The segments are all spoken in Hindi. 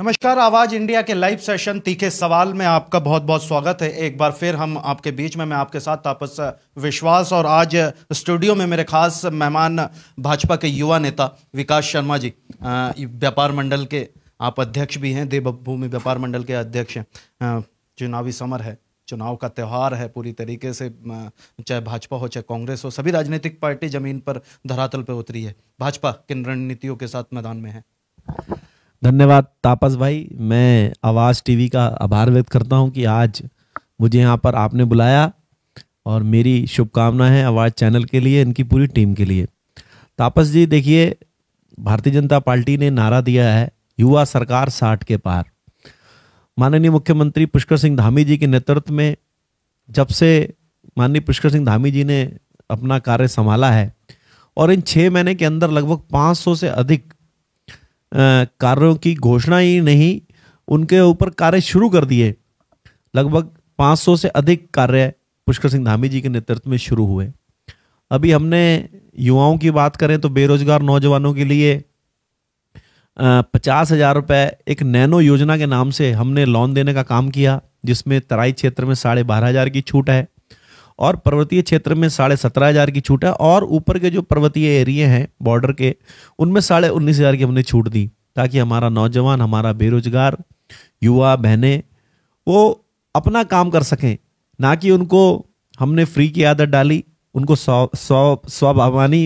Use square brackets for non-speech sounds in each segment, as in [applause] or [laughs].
नमस्कार आवाज इंडिया के लाइव सेशन तीखे सवाल में आपका बहुत बहुत स्वागत है एक बार फिर हम आपके बीच में मैं आपके साथ तापस विश्वास और आज स्टूडियो में मेरे खास मेहमान भाजपा के युवा नेता विकास शर्मा जी व्यापार मंडल के आप अध्यक्ष भी हैं देवभूमि व्यापार मंडल के अध्यक्ष हैं चुनावी समर है चुनाव का त्यौहार है पूरी तरीके से चाहे भाजपा हो चाहे कांग्रेस हो सभी राजनीतिक पार्टी जमीन पर धरातल पर उतरी है भाजपा किन रणनीतियों के साथ मैदान में है धन्यवाद तापस भाई मैं आवाज़ टीवी का आभार व्यक्त करता हूं कि आज मुझे यहाँ पर आपने बुलाया और मेरी शुभकामना है आवाज़ चैनल के लिए इनकी पूरी टीम के लिए तापस जी देखिए भारतीय जनता पार्टी ने नारा दिया है युवा सरकार साठ के पार माननीय मुख्यमंत्री पुष्कर सिंह धामी जी के नेतृत्व में जब से माननीय पुष्कर सिंह धामी जी ने अपना कार्य संभाला है और इन छः महीने के अंदर लगभग 500 से अधिक कार्यों की घोषणा ही नहीं उनके ऊपर कार्य शुरू कर दिए लगभग 500 से अधिक कार्य पुष्कर सिंह धामी जी के नेतृत्व में शुरू हुए अभी हमने युवाओं की बात करें तो बेरोजगार नौजवानों के लिए पचास हजार रुपये एक नैनो योजना के नाम से हमने लोन देने का काम किया जिसमें तराई क्षेत्र में साढ़े बारह हजार की छूट है और पर्वतीय क्षेत्र में साढ़े सत्रह हज़ार की छूट है और ऊपर के जो पर्वतीय एरिए हैं बॉर्डर के उनमें साढ़े उन्नीस हज़ार की हमने छूट दी ताकि हमारा नौजवान हमारा बेरोजगार युवा बहनें वो अपना काम कर सकें ना कि उनको हमने फ्री की आदत डाली उनको स्व स्व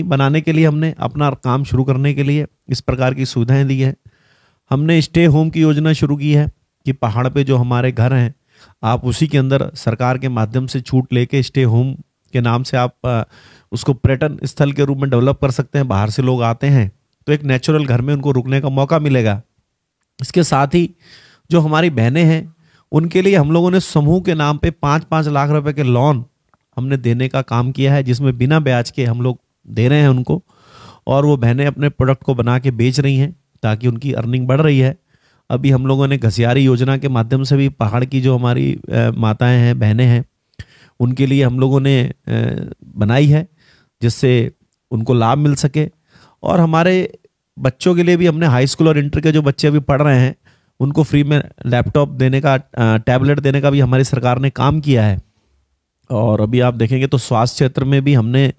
बनाने के लिए हमने अपना काम शुरू करने के लिए इस प्रकार की सुविधाएं दी हैं हमने स्टे होम की योजना शुरू की है कि पहाड़ पे जो हमारे घर हैं आप उसी के अंदर सरकार के माध्यम से छूट लेके स्टे होम के नाम से आप उसको पर्यटन स्थल के रूप में डेवलप कर सकते हैं बाहर से लोग आते हैं तो एक नेचुरल घर में उनको रुकने का मौका मिलेगा इसके साथ ही जो हमारी बहनें हैं उनके लिए हम लोगों ने समूह के नाम पे पाँच पाँच लाख रुपए के लोन हमने देने का काम किया है जिसमें बिना ब्याज के हम लोग दे रहे हैं उनको और वो बहनें अपने प्रोडक्ट को बना के बेच रही हैं ताकि उनकी अर्निंग बढ़ रही है अभी हम लोगों ने घसियारी योजना के माध्यम से भी पहाड़ की जो हमारी माताएं हैं बहनें हैं उनके लिए हम लोगों ने बनाई है जिससे उनको लाभ मिल सके और हमारे बच्चों के लिए भी हमने हाई स्कूल और इंटर के जो बच्चे अभी पढ़ रहे हैं उनको फ्री में लैपटॉप देने का टैबलेट देने का भी हमारी सरकार ने काम किया है और अभी आप देखेंगे तो स्वास्थ्य क्षेत्र में भी हमने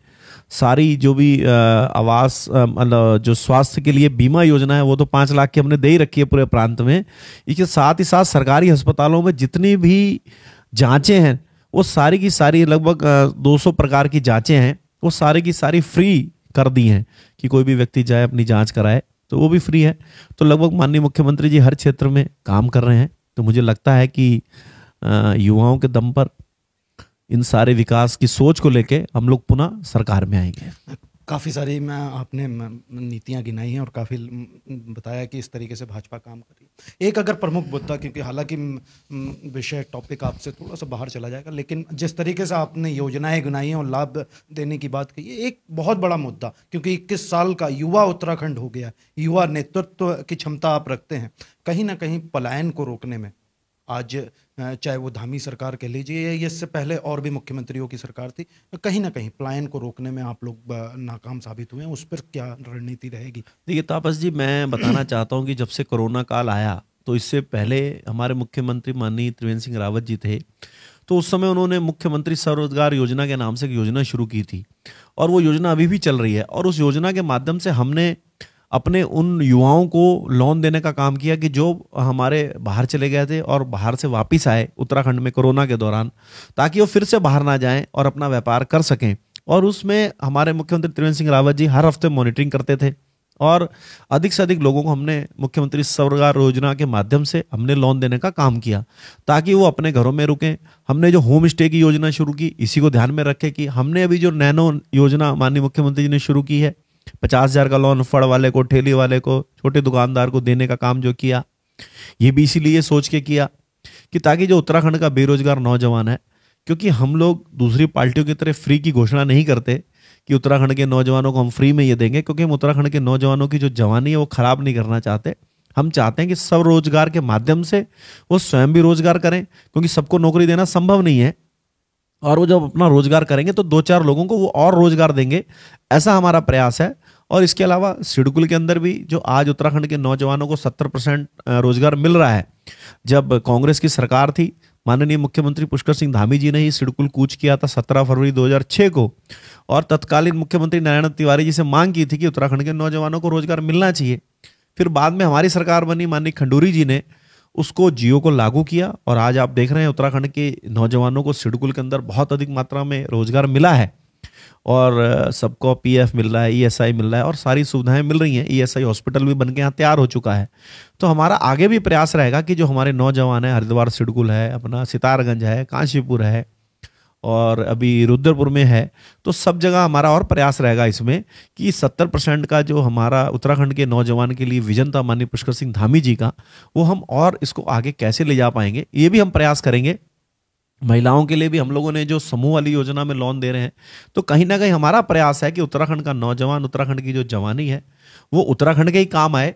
सारी जो भी आवास मतलब जो स्वास्थ्य के लिए बीमा योजना है वो तो पाँच लाख की हमने दे ही रखी है पूरे प्रांत में इसके साथ ही साथ सरकारी अस्पतालों में जितनी भी जाँचें हैं वो सारी की सारी लगभग 200 प्रकार की जाँचें हैं वो सारी की सारी फ्री कर दी हैं कि कोई भी व्यक्ति जाए अपनी जाँच कराए तो वो भी फ्री है तो लगभग माननीय मुख्यमंत्री जी हर क्षेत्र में काम कर रहे हैं तो मुझे लगता है कि युवाओं के दम पर इन सारे विकास की सोच को लेके हम लोग पुनः सरकार में आएंगे काफ़ी सारी मैं आपने नीतियाँ गिनाई हैं और काफ़ी बताया कि इस तरीके से भाजपा काम कर रही है एक अगर प्रमुख मुद्दा क्योंकि हालांकि विषय टॉपिक आपसे थोड़ा सा बाहर चला जाएगा लेकिन जिस तरीके से आपने योजनाएं गिनाई हैं और लाभ देने की बात कही एक बहुत बड़ा मुद्दा क्योंकि इक्कीस साल का युवा उत्तराखंड हो गया युवा नेतृत्व की क्षमता आप रखते हैं कहीं ना कहीं पलायन को रोकने में आज चाहे वो धामी सरकार कह लीजिए या इससे पहले और भी मुख्यमंत्रियों की सरकार थी कहीं ना कहीं पलायन को रोकने में आप लोग नाकाम साबित हुए हैं उस पर क्या रणनीति रहेगी देखिए तापस जी मैं बताना [clears throat] चाहता हूँ कि जब से कोरोना काल आया तो इससे पहले हमारे मुख्यमंत्री माननीय त्रिवेंद्र सिंह रावत जी थे तो उस समय उन्होंने मुख्यमंत्री स्वरोजगार योजना के नाम से एक योजना शुरू की थी और वो योजना अभी भी चल रही है और उस योजना के माध्यम से हमने अपने उन युवाओं को लोन देने का काम किया कि जो हमारे बाहर चले गए थे और बाहर से वापस आए उत्तराखंड में कोरोना के दौरान ताकि वो फिर से बाहर ना जाएं और अपना व्यापार कर सकें और उसमें हमारे मुख्यमंत्री त्रिवेंद्र सिंह रावत जी हर हफ्ते मॉनिटरिंग करते थे और अधिक से अधिक लोगों को हमने मुख्यमंत्री स्वरोजगार योजना के माध्यम से हमने लोन देने का काम किया ताकि वो अपने घरों में रुकें हमने जो होम स्टे की योजना शुरू की इसी को ध्यान में रखें कि हमने अभी जो नैनो योजना माननीय मुख्यमंत्री जी ने शुरू की है पचास हजार का लोन फड़ वाले को ठेली वाले को छोटे दुकानदार को देने का काम जो किया ये भी इसीलिए सोच के किया कि ताकि जो उत्तराखंड का बेरोजगार नौजवान है क्योंकि हम लोग दूसरी पार्टियों की तरह फ्री की घोषणा नहीं करते कि उत्तराखंड के नौजवानों को हम फ्री में ये देंगे क्योंकि हम उत्तराखंड के नौजवानों की जो जवानी है वो खराब नहीं करना चाहते हम चाहते हैं कि स्वरोजगार के माध्यम से वो स्वयं भी रोजगार करें क्योंकि सबको नौकरी देना संभव नहीं है और वो जब अपना रोजगार करेंगे तो दो चार लोगों को वो और रोजगार देंगे ऐसा हमारा प्रयास है और इसके अलावा सिडकुल के अंदर भी जो आज उत्तराखंड के नौजवानों को सत्तर परसेंट रोजगार मिल रहा है जब कांग्रेस की सरकार थी माननीय मुख्यमंत्री पुष्कर सिंह धामी जी ने ही सिडकुल कूच किया था सत्रह फरवरी दो को और तत्कालीन मुख्यमंत्री नारायण तिवारी जी से मांग की थी कि उत्तराखंड के नौजवानों को रोजगार मिलना चाहिए फिर बाद में हमारी सरकार बनी माननीय खंडूरी जी ने उसको जियो को लागू किया और आज आप देख रहे हैं उत्तराखंड के नौजवानों को सिडकुल के अंदर बहुत अधिक मात्रा में रोजगार मिला है और सबको पीएफ मिल रहा है ईएसआई मिल रहा है और सारी सुविधाएं मिल रही हैं ईएसआई हॉस्पिटल भी बन के यहाँ तैयार हो चुका है तो हमारा आगे भी प्रयास रहेगा कि जो हमारे नौजवान हैं हरिद्वार सिडकुल है अपना सितारगंज है कांशीपुर है और अभी रुद्रपुर में है तो सब जगह हमारा और प्रयास रहेगा इसमें कि 70 परसेंट का जो हमारा उत्तराखंड के नौजवान के लिए विजन था माननीय पुष्कर सिंह धामी जी का वो हम और इसको आगे कैसे ले जा पाएंगे ये भी हम प्रयास करेंगे महिलाओं के लिए भी हम लोगों ने जो समूह वाली योजना में लोन दे रहे हैं तो कहीं ना कहीं हमारा प्रयास है कि उत्तराखंड का नौजवान उत्तराखंड की जो जवानी है वो उत्तराखंड के ही काम आए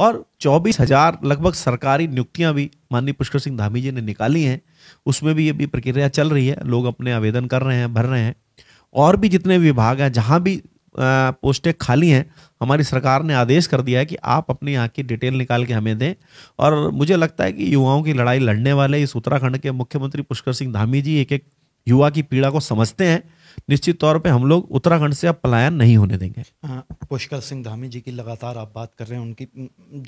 और चौबीस हजार लगभग सरकारी नियुक्तियां भी माननीय पुष्कर सिंह धामी जी ने निकाली हैं उसमें भी ये भी प्रक्रिया चल रही है लोग अपने आवेदन कर रहे हैं भर रहे हैं और भी जितने विभाग हैं जहाँ भी पोस्टें खाली हैं हमारी सरकार ने आदेश कर दिया है कि आप अपनी यहाँ की डिटेल निकाल के हमें दें और मुझे लगता है कि युवाओं की लड़ाई लड़ने वाले इस उत्तराखंड के मुख्यमंत्री पुष्कर सिंह धामी जी एक एक युवा की पीड़ा को समझते हैं निश्चित तौर पे हम लोग उत्तराखंड से अब पलायन नहीं होने देंगे हाँ, पुष्कर सिंह धामी जी की लगातार आप बात कर रहे हैं उनकी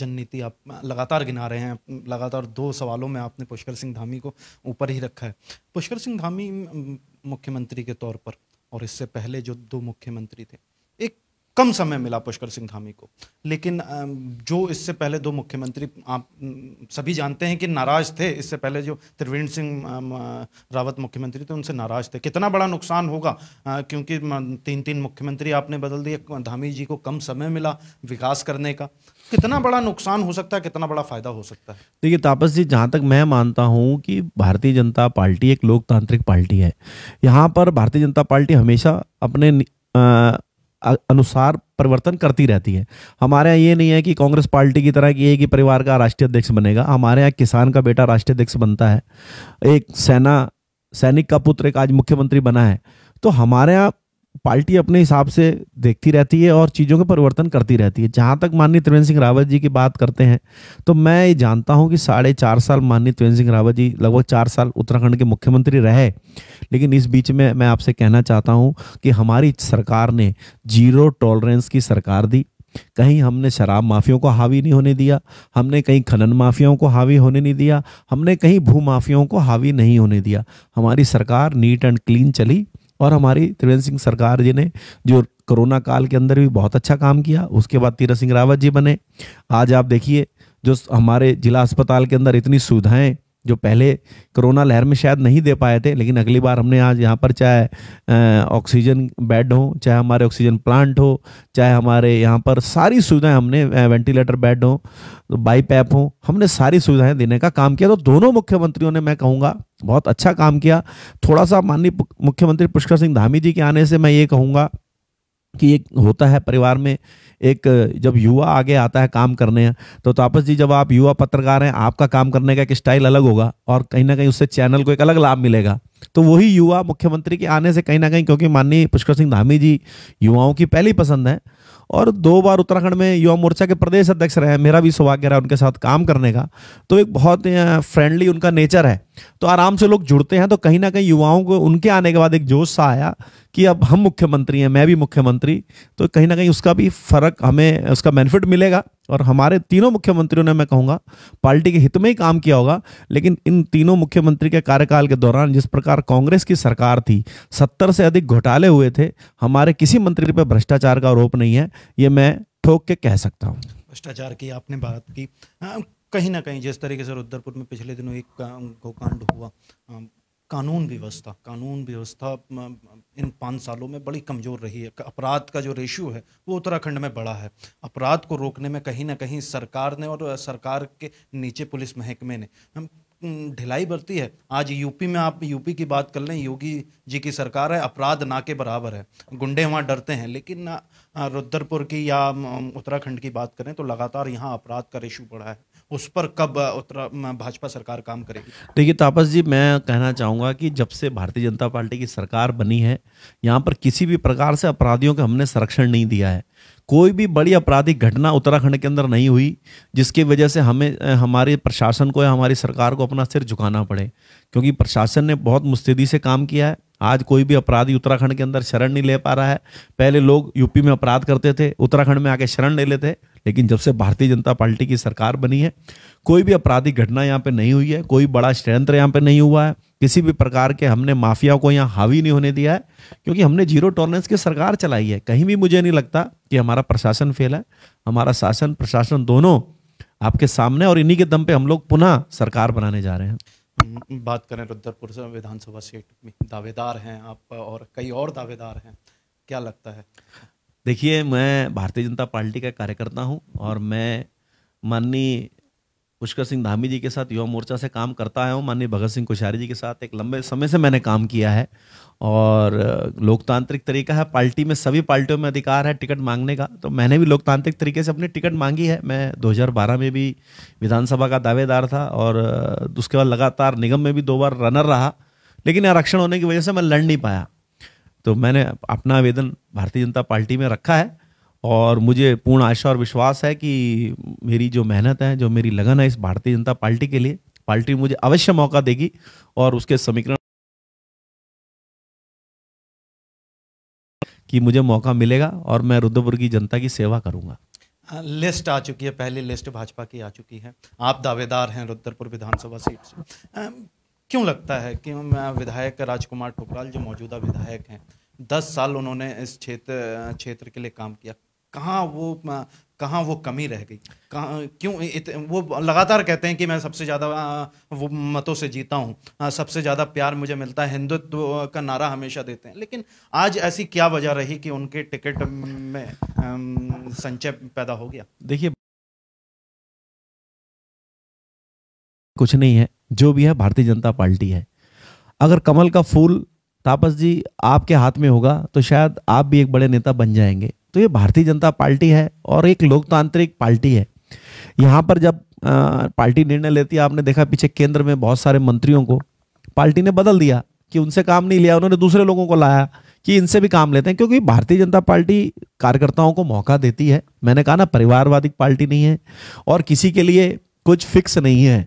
जननीति आप लगातार गिना रहे हैं लगातार दो सवालों में आपने पुष्कर सिंह धामी को ऊपर ही रखा है पुष्कर सिंह धामी मुख्यमंत्री के तौर पर और इससे पहले जो दो मुख्यमंत्री थे एक कम समय मिला पुष्कर सिंह धामी को लेकिन जो इससे पहले दो मुख्यमंत्री आप सभी जानते हैं कि नाराज थे इससे पहले जो त्रिवेंद्र सिंह रावत मुख्यमंत्री थे उनसे नाराज थे कितना बड़ा नुकसान होगा क्योंकि तीन तीन मुख्यमंत्री आपने बदल दिए धामी जी को कम समय मिला विकास करने का कितना बड़ा नुकसान हो सकता है कितना बड़ा फायदा हो सकता है देखिए तापस जी जहाँ तक मैं मानता हूँ कि भारतीय जनता पार्टी एक लोकतांत्रिक पार्टी है यहाँ पर भारतीय जनता पार्टी हमेशा अपने अनुसार परिवर्तन करती रहती है हमारे यहाँ ये नहीं है कि कांग्रेस पार्टी की तरह कि एक ही परिवार का राष्ट्रीय अध्यक्ष बनेगा हमारे यहाँ किसान का बेटा राष्ट्रीय अध्यक्ष बनता है एक सेना सैनिक का पुत्र एक आज मुख्यमंत्री बना है तो हमारे यहाँ पार्टी अपने हिसाब से देखती रहती है और चीज़ों का परिवर्तन करती रहती है जहाँ तक माननीय त्रिवेंद्र सिंह रावत जी की बात करते हैं तो मैं ये जानता हूँ कि साढ़े चार साल माननीय त्रिवेंद्र सिंह रावत जी लगभग चार साल उत्तराखंड के मुख्यमंत्री रहे लेकिन इस बीच में मैं आपसे कहना चाहता हूँ कि हमारी सरकार ने जीरो टॉलरेंस की सरकार दी कहीं हमने शराब माफियों को हावी नहीं होने दिया हमने कहीं खनन माफियाओं को हावी होने नहीं दिया हमने कहीं भू माफियाओं को हावी नहीं होने दिया हमारी सरकार नीट एंड क्लीन चली और हमारी त्रिवेंद्र सिंह सरकार जी ने जो कोरोना काल के अंदर भी बहुत अच्छा काम किया उसके बाद तीरथ सिंह रावत जी बने आज आप देखिए जो हमारे जिला अस्पताल के अंदर इतनी सुविधाएं जो पहले कोरोना लहर में शायद नहीं दे पाए थे लेकिन अगली बार हमने आज यहाँ पर चाहे ऑक्सीजन बेड हो चाहे हमारे ऑक्सीजन प्लांट हो चाहे हमारे यहाँ पर सारी सुविधाएं हमने वेंटिलेटर बेड हो तो बाईपैप हो हमने सारी सुविधाएं देने का काम किया तो दोनों मुख्यमंत्रियों ने मैं कहूँगा बहुत अच्छा काम किया थोड़ा सा माननीय मुख्यमंत्री पुष्कर सिंह धामी जी के आने से मैं ये कहूँगा कि एक होता है परिवार में एक जब युवा आगे आता है काम करने तो तापस जी जब आप युवा पत्रकार हैं आपका काम करने का एक स्टाइल अलग होगा और कहीं ना कहीं उससे चैनल को एक अलग लाभ मिलेगा तो वही युवा मुख्यमंत्री के आने से कहीं ना कहीं क्योंकि माननीय पुष्कर सिंह धामी जी युवाओं की पहली पसंद है और दो बार उत्तराखंड में युवा मोर्चा के प्रदेश अध्यक्ष रहे मेरा भी सौभाग्य रहा उनके साथ काम करने का तो एक बहुत फ्रेंडली उनका नेचर है तो आराम से लोग जुड़ते हैं तो कहीं ना कहीं युवाओं को उनके आने के बाद एक जोश सा आया कि अब हम मुख्यमंत्री हैं मैं भी मुख्यमंत्री तो कहीं ना कहीं उसका भी फर्क हमें उसका बेनिफिट मिलेगा और हमारे तीनों मुख्यमंत्रियों ने मैं कहूँगा पार्टी के हित में ही काम किया होगा लेकिन इन तीनों मुख्यमंत्री के कार्यकाल के दौरान जिस प्रकार कांग्रेस की सरकार थी सत्तर से अधिक घोटाले हुए थे हमारे किसी मंत्री पर भ्रष्टाचार का आरोप नहीं है ये मैं ठोक के कह सकता हूँ भ्रष्टाचार की आपने बात की हाँ, कहीं ना कहीं जिस तरीके से रुद्रपुर में पिछले दिनों एक गोकांड हुआ कानून व्यवस्था कानून व्यवस्था इन पाँच सालों में बड़ी कमज़ोर रही है अपराध का जो रेशियो है वो उत्तराखंड में बड़ा है अपराध को रोकने में कहीं ना कहीं सरकार ने और सरकार के नीचे पुलिस महकमे ने हम ढिलाई बरती है आज यूपी में आप यूपी की बात कर लें योगी जी की सरकार है अपराध ना के बराबर है गुंडे वहाँ डरते हैं लेकिन रुद्रपुर की या उत्तराखंड की बात करें तो लगातार यहाँ अपराध का रेशू बढ़ा है उस पर कब उत्तरा भाजपा सरकार काम करेगी देखिए तापस जी मैं कहना चाहूँगा कि जब से भारतीय जनता पार्टी की सरकार बनी है यहाँ पर किसी भी प्रकार से अपराधियों को हमने संरक्षण नहीं दिया है कोई भी बड़ी आपराधिक घटना उत्तराखंड के अंदर नहीं हुई जिसकी वजह से हमें हमारे प्रशासन को या हमारी सरकार को अपना सिर झुकाना पड़े क्योंकि प्रशासन ने बहुत मुस्तैदी से काम किया है आज कोई भी अपराधी उत्तराखंड के अंदर शरण नहीं ले पा रहा है पहले लोग यूपी में अपराध करते थे उत्तराखंड में आके शरण ले लेते लेकिन जब से भारतीय जनता पार्टी की सरकार बनी है कोई भी आपराधिक घटना यहाँ पे नहीं हुई है कोई बड़ा षड्यंत्र यहाँ पे नहीं हुआ है किसी भी प्रकार के हमने माफिया को यहाँ हावी नहीं होने दिया है क्योंकि हमने जीरो टॉलरेंस की सरकार चलाई है कहीं भी मुझे नहीं लगता कि हमारा प्रशासन फेल है हमारा शासन प्रशासन दोनों आपके सामने और इन्हीं के दम पे हम लोग पुनः सरकार बनाने जा रहे हैं बात करें रुद्रपुर से विधानसभा सीट में दावेदार हैं आप और कई और दावेदार हैं क्या लगता है देखिए मैं भारतीय जनता पार्टी का कार्यकर्ता हूं और मैं माननीय पुष्कर सिंह धामी जी के साथ युवा मोर्चा से काम करता आया हूँ माननीय भगत सिंह कोश्यारी जी के साथ एक लंबे समय से मैंने काम किया है और लोकतांत्रिक तरीका है पार्टी में सभी पार्टियों में अधिकार है टिकट मांगने का तो मैंने भी लोकतांत्रिक तरीके से अपनी टिकट मांगी है मैं 2012 में भी विधानसभा का दावेदार था और उसके बाद लगातार निगम में भी दो बार रनर रहा लेकिन आरक्षण होने की वजह से मैं लड़ नहीं पाया तो मैंने अपना आवेदन भारतीय जनता पार्टी में रखा है और मुझे पूर्ण आशा और विश्वास है कि मेरी जो मेहनत है जो मेरी लगन है इस भारतीय जनता पार्टी के लिए पार्टी मुझे अवश्य मौका देगी और उसके समीकरण कि मुझे मौका मिलेगा और मैं रुद्रपुर की जनता की सेवा करूंगा लिस्ट आ चुकी है पहली लिस्ट भाजपा की आ चुकी है आप दावेदार हैं रुद्रपुर विधानसभा सीट से क्यों लगता है कि विधायक राजकुमार ठोकराल जो मौजूदा विधायक हैं दस साल उन्होंने इस क्षेत्र क्षेत्र के लिए काम किया कहाँ वो कहाँ वो कमी रह गई कहाँ क्यों इत, वो लगातार कहते हैं कि मैं सबसे ज़्यादा वो मतों से जीता हूँ सबसे ज़्यादा प्यार मुझे मिलता है हिंदुत्व का नारा हमेशा देते हैं लेकिन आज ऐसी क्या वजह रही कि उनके टिकट में संचय पैदा हो गया देखिए कुछ नहीं है जो भी है भारतीय जनता पार्टी है अगर कमल का फूल तापस जी आपके हाथ में होगा तो शायद आप भी एक बड़े नेता बन जाएंगे तो ये भारतीय जनता पार्टी है और एक लोकतांत्रिक पार्टी है यहाँ पर जब आ, पार्टी निर्णय लेती है आपने देखा पीछे केंद्र में बहुत सारे मंत्रियों को पार्टी ने बदल दिया कि उनसे काम नहीं लिया उन्होंने दूसरे लोगों को लाया कि इनसे भी काम लेते हैं क्योंकि भारतीय जनता पार्टी कार्यकर्ताओं को मौका देती है मैंने कहा ना परिवारवादी पार्टी नहीं है और किसी के लिए कुछ फिक्स नहीं है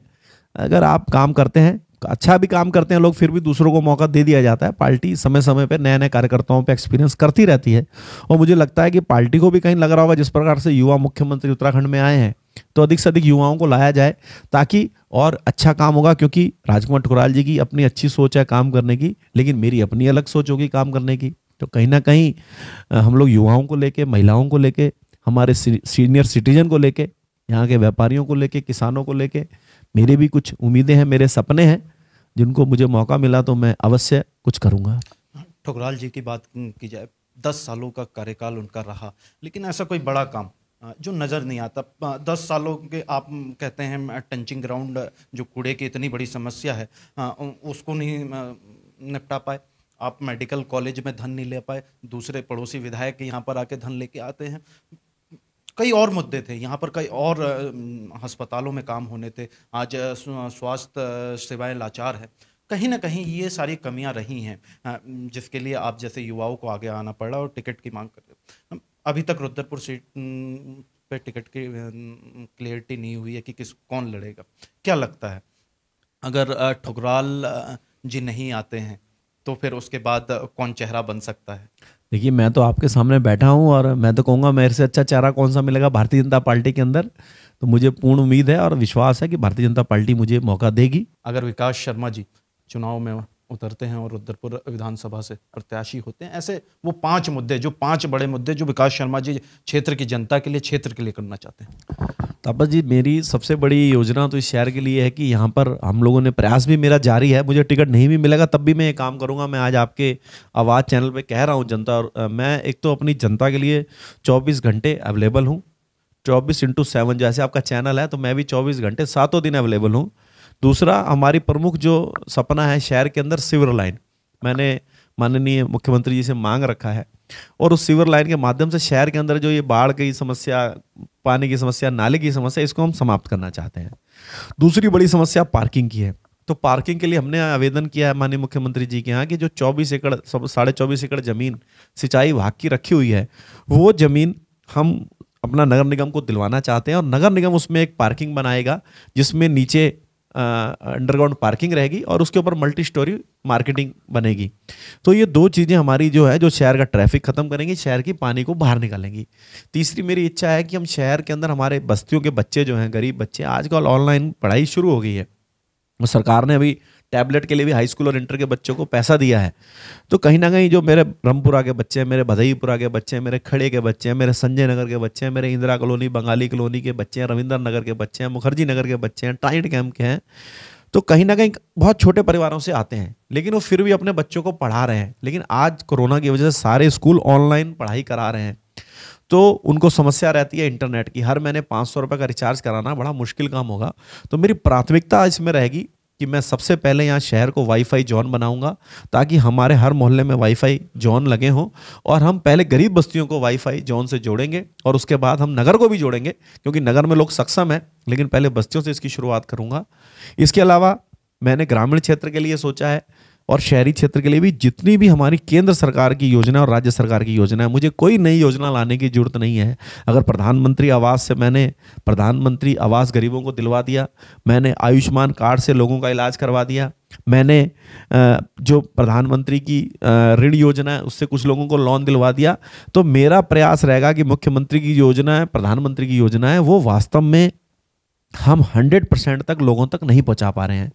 अगर आप काम करते हैं अच्छा भी काम करते हैं लोग फिर भी दूसरों को मौका दे दिया जाता है पार्टी समय समय पर नए नए कार्यकर्ताओं पर एक्सपीरियंस करती रहती है और मुझे लगता है कि पार्टी को भी कहीं लग रहा होगा जिस प्रकार से युवा मुख्यमंत्री उत्तराखंड में आए हैं तो अधिक से अधिक युवाओं को लाया जाए ताकि और अच्छा काम होगा क्योंकि राजकुमार ठुकराल जी की अपनी अच्छी सोच है काम करने की लेकिन मेरी अपनी अलग सोच होगी काम करने की तो कहीं ना कहीं हम लोग युवाओं को लेके महिलाओं को लेके हमारे सीनियर सिटीजन को लेके यहाँ के व्यापारियों को लेके किसानों को लेके मेरे भी कुछ उम्मीदें हैं मेरे सपने हैं जिनको मुझे मौका मिला तो मैं अवश्य कुछ करूँगा ठकराल जी की बात की जाए दस सालों का कार्यकाल उनका रहा लेकिन ऐसा कोई बड़ा काम जो नज़र नहीं आता दस सालों के आप कहते हैं टंचिंग ग्राउंड जो कूड़े की इतनी बड़ी समस्या है उसको नहीं निपटा पाए आप मेडिकल कॉलेज में धन नहीं ले पाए दूसरे पड़ोसी विधायक यहाँ पर आके धन लेके आते हैं कई और मुद्दे थे यहाँ पर कई और अस्पतालों में काम होने थे आज स्वास्थ्य सेवाएं लाचार है कहीं ना कहीं ये सारी कमियाँ रही हैं जिसके लिए आप जैसे युवाओं को आगे आना पड़ा और टिकट की मांग कर रहे अभी तक रुद्रपुर सीट पे टिकट की क्लियरिटी नहीं हुई है कि किस कौन लड़ेगा क्या लगता है अगर ठुकराल जी नहीं आते हैं तो फिर उसके बाद कौन चेहरा बन सकता है देखिए मैं तो आपके सामने बैठा हूँ और मैं तो कहूँगा मेरे से अच्छा चेहरा कौन सा मिलेगा भारतीय जनता पार्टी के अंदर तो मुझे पूर्ण उम्मीद है और विश्वास है कि भारतीय जनता पार्टी मुझे मौका देगी अगर विकास शर्मा जी चुनाव में उतरते हैं और रुद्रपुर विधानसभा से प्रत्याशी होते हैं ऐसे वो पांच मुद्दे जो पांच बड़े मुद्दे जो विकास शर्मा जी क्षेत्र की जनता के लिए क्षेत्र के लिए करना चाहते हैं तापस जी मेरी सबसे बड़ी योजना तो इस शहर के लिए है कि यहाँ पर हम लोगों ने प्रयास भी मेरा जारी है मुझे टिकट नहीं भी मिलेगा तब भी मैं ये काम करूँगा मैं आज आपके आवाज़ चैनल पर कह रहा हूँ जनता और मैं एक तो अपनी जनता के लिए चौबीस घंटे अवेलेबल हूँ चौबीस इंटू सेवन जैसे आपका चैनल है तो मैं भी चौबीस घंटे सातों दिन अवेलेबल हूँ दूसरा हमारी प्रमुख जो सपना है शहर के अंदर सिवर लाइन मैंने माननीय मुख्यमंत्री जी से मांग रखा है और उस सिवर लाइन के माध्यम से शहर के अंदर जो ये बाढ़ की समस्या पानी की समस्या नाले की समस्या इसको हम समाप्त करना चाहते हैं दूसरी बड़ी समस्या पार्किंग की है तो पार्किंग के लिए हमने आवेदन किया है माननीय मुख्यमंत्री जी के यहाँ कि जो चौबीस एकड़ सब साढ़े चौबीस एकड़ ज़मीन सिंचाई विभाग की रखी हुई है वो ज़मीन हम अपना नगर निगम को दिलवाना चाहते हैं और नगर निगम उसमें एक पार्किंग बनाएगा जिसमें नीचे अंडरग्राउंड पार्किंग रहेगी और उसके ऊपर मल्टी स्टोरी मार्केटिंग बनेगी तो ये दो चीज़ें हमारी जो है जो शहर का ट्रैफिक ख़त्म करेंगी शहर की पानी को बाहर निकालेंगी तीसरी मेरी इच्छा है कि हम शहर के अंदर हमारे बस्तियों के बच्चे जो हैं गरीब बच्चे आजकल ऑनलाइन पढ़ाई शुरू हो गई है सरकार ने अभी टैबलेट के लिए भी हाई स्कूल और इंटर के बच्चों को पैसा दिया है तो कहीं ना कहीं जो मेरे ब्रह्मपुरा के बच्चे हैं मेरे भदईपुरा के बच्चे हैं मेरे खड़े के बच्चे हैं मेरे संजय नगर के बच्चे हैं मेरे इंदिरा कॉलोनी बंगाली कॉलोनी के बच्चे हैं रविंद्र नगर के बच्चे हैं मुखर्जी नगर के बच्चे हैं टाइट कैम्प के हैं तो कहीं ना कहीं बहुत छोटे परिवारों से आते हैं लेकिन वो फिर भी अपने बच्चों को पढ़ा रहे हैं लेकिन आज कोरोना की वजह से सारे स्कूल ऑनलाइन पढ़ाई करा रहे हैं तो उनको समस्या रहती है इंटरनेट की हर महीने पाँच सौ रुपये का रिचार्ज कराना बड़ा मुश्किल काम होगा तो मेरी प्राथमिकता इसमें रहेगी कि मैं सबसे पहले यहाँ शहर को वाईफाई जोन बनाऊंगा ताकि हमारे हर मोहल्ले में वाईफाई जोन लगे हों और हम पहले गरीब बस्तियों को वाईफाई जोन से जोड़ेंगे और उसके बाद हम नगर को भी जोड़ेंगे क्योंकि नगर में लोग सक्षम हैं लेकिन पहले बस्तियों से इसकी शुरुआत करूँगा इसके अलावा मैंने ग्रामीण क्षेत्र के लिए सोचा है और शहरी क्षेत्र के लिए भी जितनी भी हमारी केंद्र सरकार की योजना और राज्य सरकार की योजना है मुझे कोई नई योजना लाने की जरूरत नहीं है अगर प्रधानमंत्री आवास से मैंने प्रधानमंत्री आवास गरीबों को दिलवा दिया मैंने आयुष्मान कार्ड से लोगों का इलाज करवा दिया मैंने जो प्रधानमंत्री की ऋण योजना है उससे कुछ लोगों को लोन दिलवा दिया तो मेरा प्रयास रहेगा कि मुख्यमंत्री की योजना है प्रधानमंत्री की योजना है वो वास्तव में हम 100 परसेंट तक लोगों तक नहीं पहुंचा पा रहे हैं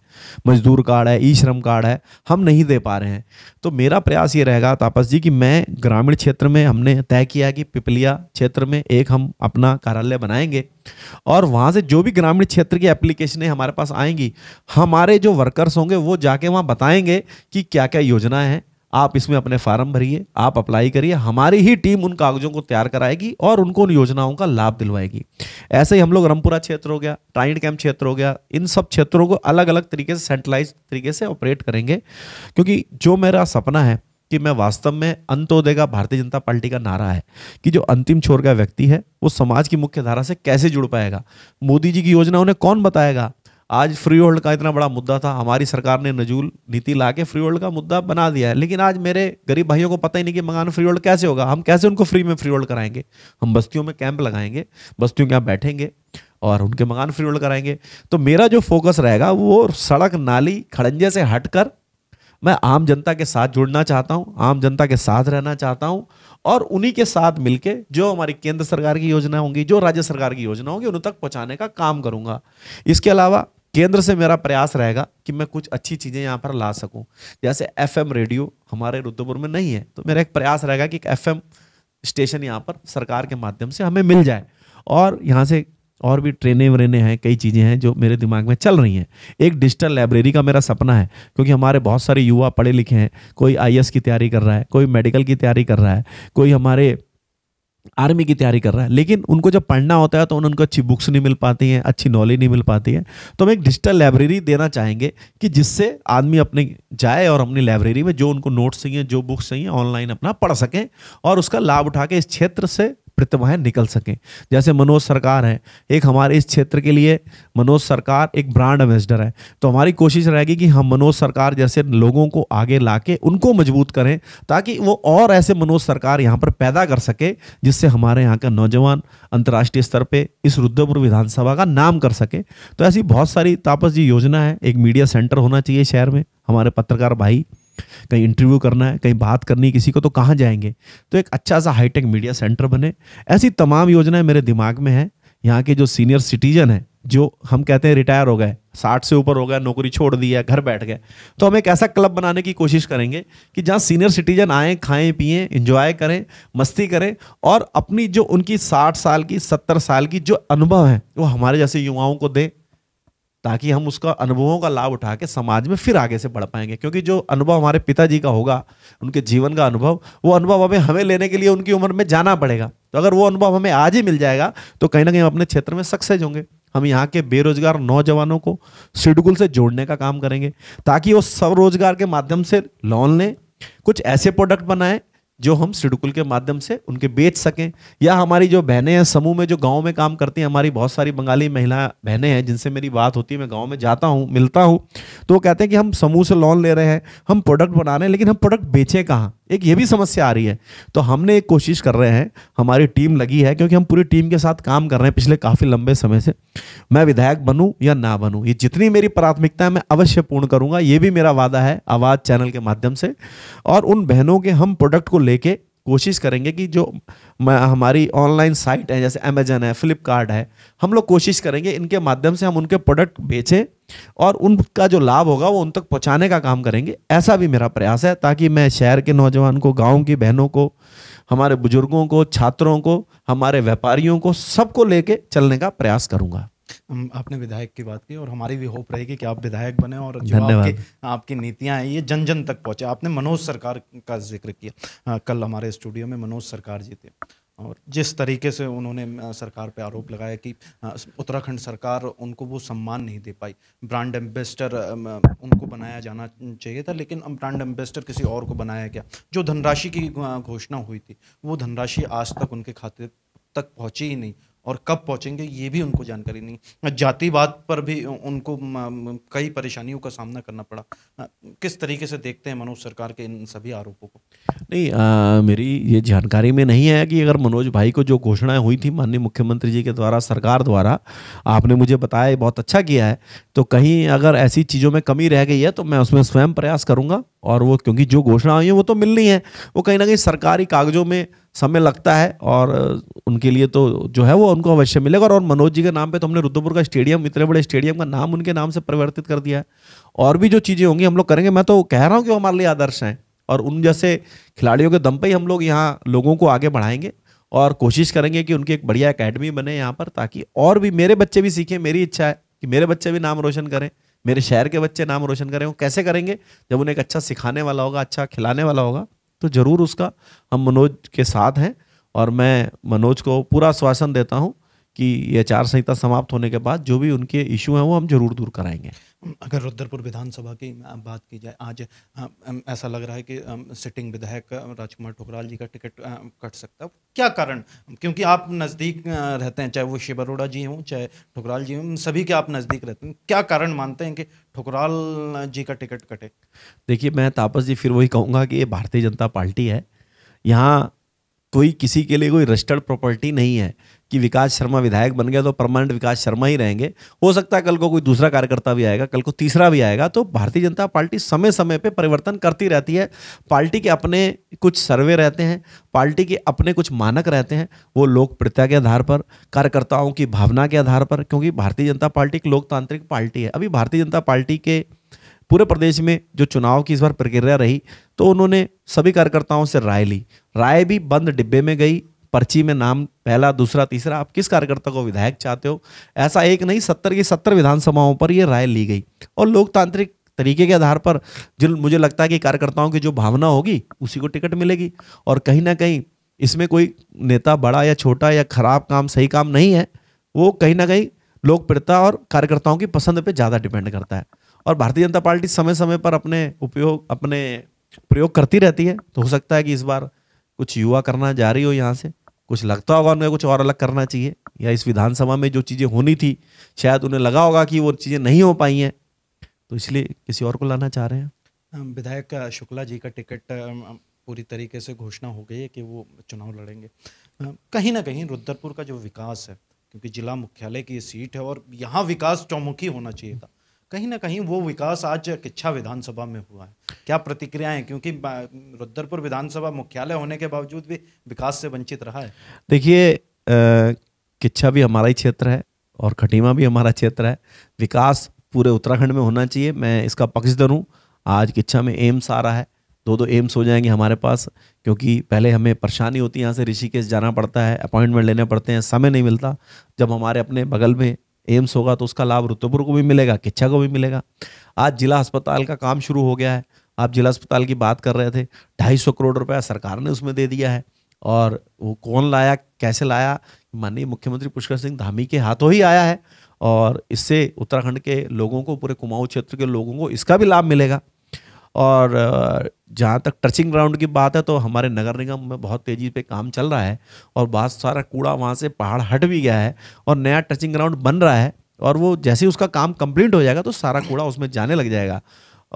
मजदूर कार्ड है ई श्रम कार्ड है हम नहीं दे पा रहे हैं तो मेरा प्रयास ये रहेगा तापस जी कि मैं ग्रामीण क्षेत्र में हमने तय किया कि पिपलिया क्षेत्र में एक हम अपना कार्यालय बनाएंगे और वहाँ से जो भी ग्रामीण क्षेत्र की एप्लीकेशनें हमारे पास आएंगी हमारे जो वर्कर्स होंगे वो जाके वहाँ बताएंगे कि क्या क्या योजनाएँ हैं आप इसमें अपने फार्म भरिए आप अप्लाई करिए हमारी ही टीम उन कागजों को तैयार कराएगी और उनको उन योजनाओं का लाभ दिलवाएगी ऐसे ही हम लोग रामपुरा क्षेत्र हो गया ट्राइड कैम्प क्षेत्र हो गया इन सब क्षेत्रों को अलग अलग तरीके से सेंट्रलाइज तरीके से ऑपरेट करेंगे क्योंकि जो मेरा सपना है कि मैं वास्तव में अंतोदय का भारतीय जनता पार्टी का नारा है कि जो अंतिम छोर का व्यक्ति है वो समाज की मुख्य धारा से कैसे जुड़ पाएगा मोदी जी की योजना उन्हें कौन बताएगा आज फ्री होल्ड का इतना बड़ा मुद्दा था हमारी सरकार ने नजूल नीति ला के फ्री होल्ड का मुद्दा बना दिया है लेकिन आज मेरे गरीब भाइयों को पता ही नहीं कि मकान फ्री होल्ड कैसे होगा हम कैसे उनको फ्री में फ्री होल्ड कराएंगे हम बस्तियों में कैंप लगाएंगे बस्तियों के यहाँ बैठेंगे और उनके मकान फ्री होल्ड कराएंगे तो मेरा जो फोकस रहेगा वो सड़क नाली खड़ंजे से हटकर मैं आम जनता के साथ जुड़ना चाहता हूँ आम जनता के साथ रहना चाहता हूँ और उन्हीं के साथ मिलके जो हमारी केंद्र सरकार की योजना होंगी जो राज्य सरकार की योजना होंगी उन तक पहुँचाने का काम करूँगा इसके अलावा केंद्र से मेरा प्रयास रहेगा कि मैं कुछ अच्छी चीज़ें यहाँ पर ला सकूँ जैसे एफएम रेडियो हमारे रुद्रपुर में नहीं है तो मेरा एक प्रयास रहेगा कि एक एफएम स्टेशन यहाँ पर सरकार के माध्यम से हमें मिल जाए और यहाँ से और भी ट्रेनें व्रेने हैं कई चीज़ें हैं जो मेरे दिमाग में चल रही हैं एक डिजिटल लाइब्रेरी का मेरा सपना है क्योंकि हमारे बहुत सारे युवा पढ़े लिखे हैं कोई आई की तैयारी कर रहा है कोई मेडिकल की तैयारी कर रहा है कोई हमारे आर्मी की तैयारी कर रहा है लेकिन उनको जब पढ़ना होता है तो उनको अच्छी बुक्स नहीं मिल पाती हैं अच्छी नॉलेज नहीं मिल पाती है तो हम एक डिजिटल लाइब्रेरी देना चाहेंगे कि जिससे आदमी अपने जाए और अपनी लाइब्रेरी में जो उनको नोट्स चाहिए जो बुक्स चाहिए ऑनलाइन अपना पढ़ सकें और उसका लाभ उठा के इस क्षेत्र से प्रतिभाएं निकल सकें जैसे मनोज सरकार है एक हमारे इस क्षेत्र के लिए मनोज सरकार एक ब्रांड एम्बेसडर है तो हमारी कोशिश रहेगी कि हम मनोज सरकार जैसे लोगों को आगे ला के उनको मजबूत करें ताकि वो और ऐसे मनोज सरकार यहाँ पर पैदा कर सके जिससे हमारे यहाँ का नौजवान अंतर्राष्ट्रीय स्तर पर इस रुद्रपुर विधानसभा का नाम कर सके तो ऐसी बहुत सारी तापस जी योजना है एक मीडिया सेंटर होना चाहिए शहर में हमारे पत्रकार भाई कहीं इंटरव्यू करना है कहीं बात करनी है किसी को तो कहाँ जाएंगे तो एक अच्छा सा हाईटेक मीडिया सेंटर बने ऐसी तमाम योजनाएं मेरे दिमाग में हैं यहाँ के जो सीनियर सिटीजन हैं जो हम कहते हैं रिटायर हो गए साठ से ऊपर हो गए नौकरी छोड़ दी है घर बैठ गए तो हम एक ऐसा क्लब बनाने की कोशिश करेंगे कि जहाँ सीनियर सिटीजन आएँ खाएँ पिए इंजॉय करें मस्ती करें और अपनी जो उनकी साठ साल की सत्तर साल की जो अनुभव है वो हमारे जैसे युवाओं को दें ताकि हम उसका अनुभवों का लाभ उठा के समाज में फिर आगे से बढ़ पाएंगे क्योंकि जो अनुभव हमारे पिताजी का होगा उनके जीवन का अनुभव वो अनुभव हमें हमें लेने के लिए उनकी उम्र में जाना पड़ेगा तो अगर वो अनुभव हमें आज ही मिल जाएगा तो कहीं ना कहीं हम अपने क्षेत्र में सक्सेस होंगे हम यहाँ के बेरोजगार नौजवानों को शेड्यूल से जोड़ने का काम करेंगे ताकि वो स्वरोजगार के माध्यम से लोन लें कुछ ऐसे प्रोडक्ट बनाएं जो हम सिडकुल के माध्यम से उनके बेच सकें या हमारी जो बहनें हैं समूह में जो गांव में काम करती हैं हमारी बहुत सारी बंगाली महिला बहनें हैं जिनसे मेरी बात होती है मैं गांव में जाता हूं मिलता हूं तो वो कहते हैं कि हम समूह से लोन ले रहे हैं हम प्रोडक्ट बना रहे हैं लेकिन हम प्रोडक्ट बेचें कहाँ एक ये भी समस्या आ रही है तो हमने एक कोशिश कर रहे हैं हमारी टीम लगी है क्योंकि हम पूरी टीम के साथ काम कर रहे हैं पिछले काफ़ी लंबे समय से मैं विधायक बनूं या ना बनूं ये जितनी मेरी प्राथमिकता है मैं अवश्य पूर्ण करूंगा ये भी मेरा वादा है आवाज़ चैनल के माध्यम से और उन बहनों के हम प्रोडक्ट को लेके कोशिश करेंगे कि जो हमारी ऑनलाइन साइट है जैसे अमेजन है फ्लिपकार्ट है हम लोग कोशिश करेंगे इनके माध्यम से हम उनके प्रोडक्ट बेचें और उनका जो लाभ होगा वो उन तक पहुंचाने का काम करेंगे ऐसा भी मेरा प्रयास है ताकि मैं शहर के नौजवान को गांव की बहनों को हमारे बुजुर्गों को छात्रों को हमारे व्यापारियों को सबको लेके चलने का प्रयास करूँगा आपने विधायक की बात की और हमारी भी होप रहेगी कि आप विधायक बने और जो आपके आपकी नीतियाँ हैं ये जन जन तक पहुँचे आपने मनोज सरकार का जिक्र किया आ, कल हमारे स्टूडियो में मनोज सरकार जी थे और जिस तरीके से उन्होंने सरकार पे आरोप लगाया कि उत्तराखंड सरकार उनको वो सम्मान नहीं दे पाई ब्रांड एम्बेसडर उनको बनाया जाना चाहिए था लेकिन ब्रांड एम्बेसडर किसी और को बनाया गया जो धनराशि की घोषणा हुई थी वो धनराशि आज तक उनके खाते तक पहुंची ही नहीं और कब पहुंचेंगे ये भी उनको जानकारी नहीं जातिवाद पर भी उनको कई परेशानियों का सामना करना पड़ा किस तरीके से देखते हैं मनोज सरकार के इन सभी आरोपों को नहीं आ, मेरी ये जानकारी में नहीं आया कि अगर मनोज भाई को जो घोषणाएं हुई थी माननीय मुख्यमंत्री जी के द्वारा सरकार द्वारा आपने मुझे बताया बहुत अच्छा किया है तो कहीं अगर ऐसी चीज़ों में कमी रह गई है तो मैं उसमें स्वयं प्रयास करूँगा और वो क्योंकि जो घोषणा हुई है वो तो मिलनी है वो कहीं ना कहीं सरकारी कागजों में समय लगता है और उनके लिए तो जो है वो उनको अवश्य मिलेगा और, और मनोज जी के नाम पे तो हमने रुद्रपुर का स्टेडियम इतने बड़े स्टेडियम का नाम उनके नाम से परिवर्तित कर दिया है और भी जो चीज़ें होंगी हम लोग करेंगे मैं तो कह रहा हूँ कि वो हमारे लिए आदर्श हैं और उन जैसे खिलाड़ियों के दम पर ही हम लोग यहाँ लोगों को आगे बढ़ाएंगे और कोशिश करेंगे कि उनकी एक बढ़िया अकेडमी बने यहाँ पर ताकि और भी मेरे बच्चे भी सीखें मेरी इच्छा है कि मेरे बच्चे भी नाम रोशन करें मेरे शहर के बच्चे नाम रोशन करें वो कैसे करेंगे जब उन्हें एक अच्छा सिखाने वाला होगा अच्छा खिलाने वाला होगा तो ज़रूर उसका हम मनोज के साथ हैं और मैं मनोज को पूरा आश्वासन देता हूँ कि ये आचार संहिता समाप्त होने के बाद जो भी उनके इशू हैं वो हम जरूर दूर कराएंगे अगर रुद्रपुर विधानसभा की बात की जाए आज ऐसा लग रहा है कि सिटिंग विधायक राजकुमार ठुकराल जी का टिकट कट सकता है क्या कारण क्योंकि आप नज़दीक रहते हैं चाहे वो शिव अरोड़ा जी हों चाहे ठुकराल जी हों सभी के आप नज़दीक रहते हैं क्या कारण मानते हैं कि ठुकराल जी का टिकट कटे देखिए मैं तापस जी फिर वही कहूँगा कि ये भारतीय जनता पार्टी है यहाँ कोई किसी के लिए कोई रजिस्टर्ड प्रॉपर्टी नहीं है कि विकास शर्मा विधायक बन गया तो परमानेंट विकास शर्मा ही रहेंगे हो सकता है कल को कोई दूसरा कार्यकर्ता भी आएगा कल को तीसरा भी आएगा तो भारतीय जनता पार्टी समय समय पर परिवर्तन करती रहती है पार्टी के अपने कुछ सर्वे रहते हैं पार्टी के अपने कुछ मानक रहते हैं वो लोकप्रियता के आधार पर कार्यकर्ताओं की भावना के आधार पर क्योंकि भारतीय जनता पार्टी एक लोकतांत्रिक पार्टी है अभी भारतीय जनता पार्टी के पूरे प्रदेश में जो चुनाव की इस बार प्रक्रिया रही तो उन्होंने सभी कार्यकर्ताओं से राय ली राय भी बंद डिब्बे में गई पर्ची में नाम पहला दूसरा तीसरा आप किस कार्यकर्ता को विधायक चाहते हो ऐसा एक नहीं सत्तर की सत्तर विधानसभाओं पर यह राय ली गई और लोकतांत्रिक तरीके के आधार पर जो मुझे लगता है कि कार्यकर्ताओं की जो भावना होगी उसी को टिकट मिलेगी और कहीं ना कहीं इसमें कोई नेता बड़ा या छोटा या खराब काम सही काम नहीं है वो कहीं ना कहीं लोकप्रियता और कार्यकर्ताओं की पसंद पे ज़्यादा डिपेंड करता है और भारतीय जनता पार्टी समय समय पर अपने उपयोग अपने प्रयोग करती रहती है तो हो सकता है कि इस बार कुछ युवा करना जा रही हो यहाँ से कुछ लगता होगा उन्हें कुछ और अलग करना चाहिए या इस विधानसभा में जो चीज़ें होनी थी शायद उन्हें लगा होगा कि वो चीज़ें नहीं हो पाई हैं तो इसलिए किसी और को लाना चाह रहे हैं विधायक शुक्ला जी का टिकट पूरी तरीके से घोषणा हो गई है कि वो चुनाव लड़ेंगे कहीं ना कहीं रुद्रपुर का जो विकास है क्योंकि जिला मुख्यालय की सीट है और यहाँ विकास चौमुखी होना चाहिए था कहीं ना कहीं वो विकास आज किच्छा विधानसभा में हुआ है क्या प्रतिक्रिया है क्योंकि रुद्रपुर विधानसभा मुख्यालय होने के बावजूद भी विकास से वंचित रहा है देखिए किच्छा भी हमारा ही क्षेत्र है और खटीमा भी हमारा क्षेत्र है विकास पूरे उत्तराखंड में होना चाहिए मैं इसका पक्षधर हूँ आज किच्छा में एम्स आ रहा है दो दो एम्स हो जाएंगे हमारे पास क्योंकि पहले हमें परेशानी होती है यहाँ से ऋषिकेश जाना पड़ता है अपॉइंटमेंट लेने पड़ते हैं समय नहीं मिलता जब हमारे अपने बगल में एम्स होगा तो उसका लाभ रुतुपुर को भी मिलेगा किच्छा को भी मिलेगा आज जिला अस्पताल का काम शुरू हो गया है आप जिला अस्पताल की बात कर रहे थे ढाई सौ करोड़ रुपया सरकार ने उसमें दे दिया है और वो कौन लाया कैसे लाया माननीय मुख्यमंत्री पुष्कर सिंह धामी के हाथों ही आया है और इससे उत्तराखंड के लोगों को पूरे कुमाऊं क्षेत्र के लोगों को इसका भी लाभ मिलेगा और जहाँ तक टचिंग ग्राउंड की बात है तो हमारे नगर निगम में बहुत तेज़ी पे काम चल रहा है और बहुत सारा कूड़ा वहाँ से पहाड़ हट भी गया है और नया टचिंग ग्राउंड बन रहा है और वो जैसे ही उसका काम कंप्लीट हो जाएगा तो सारा कूड़ा उसमें जाने लग जाएगा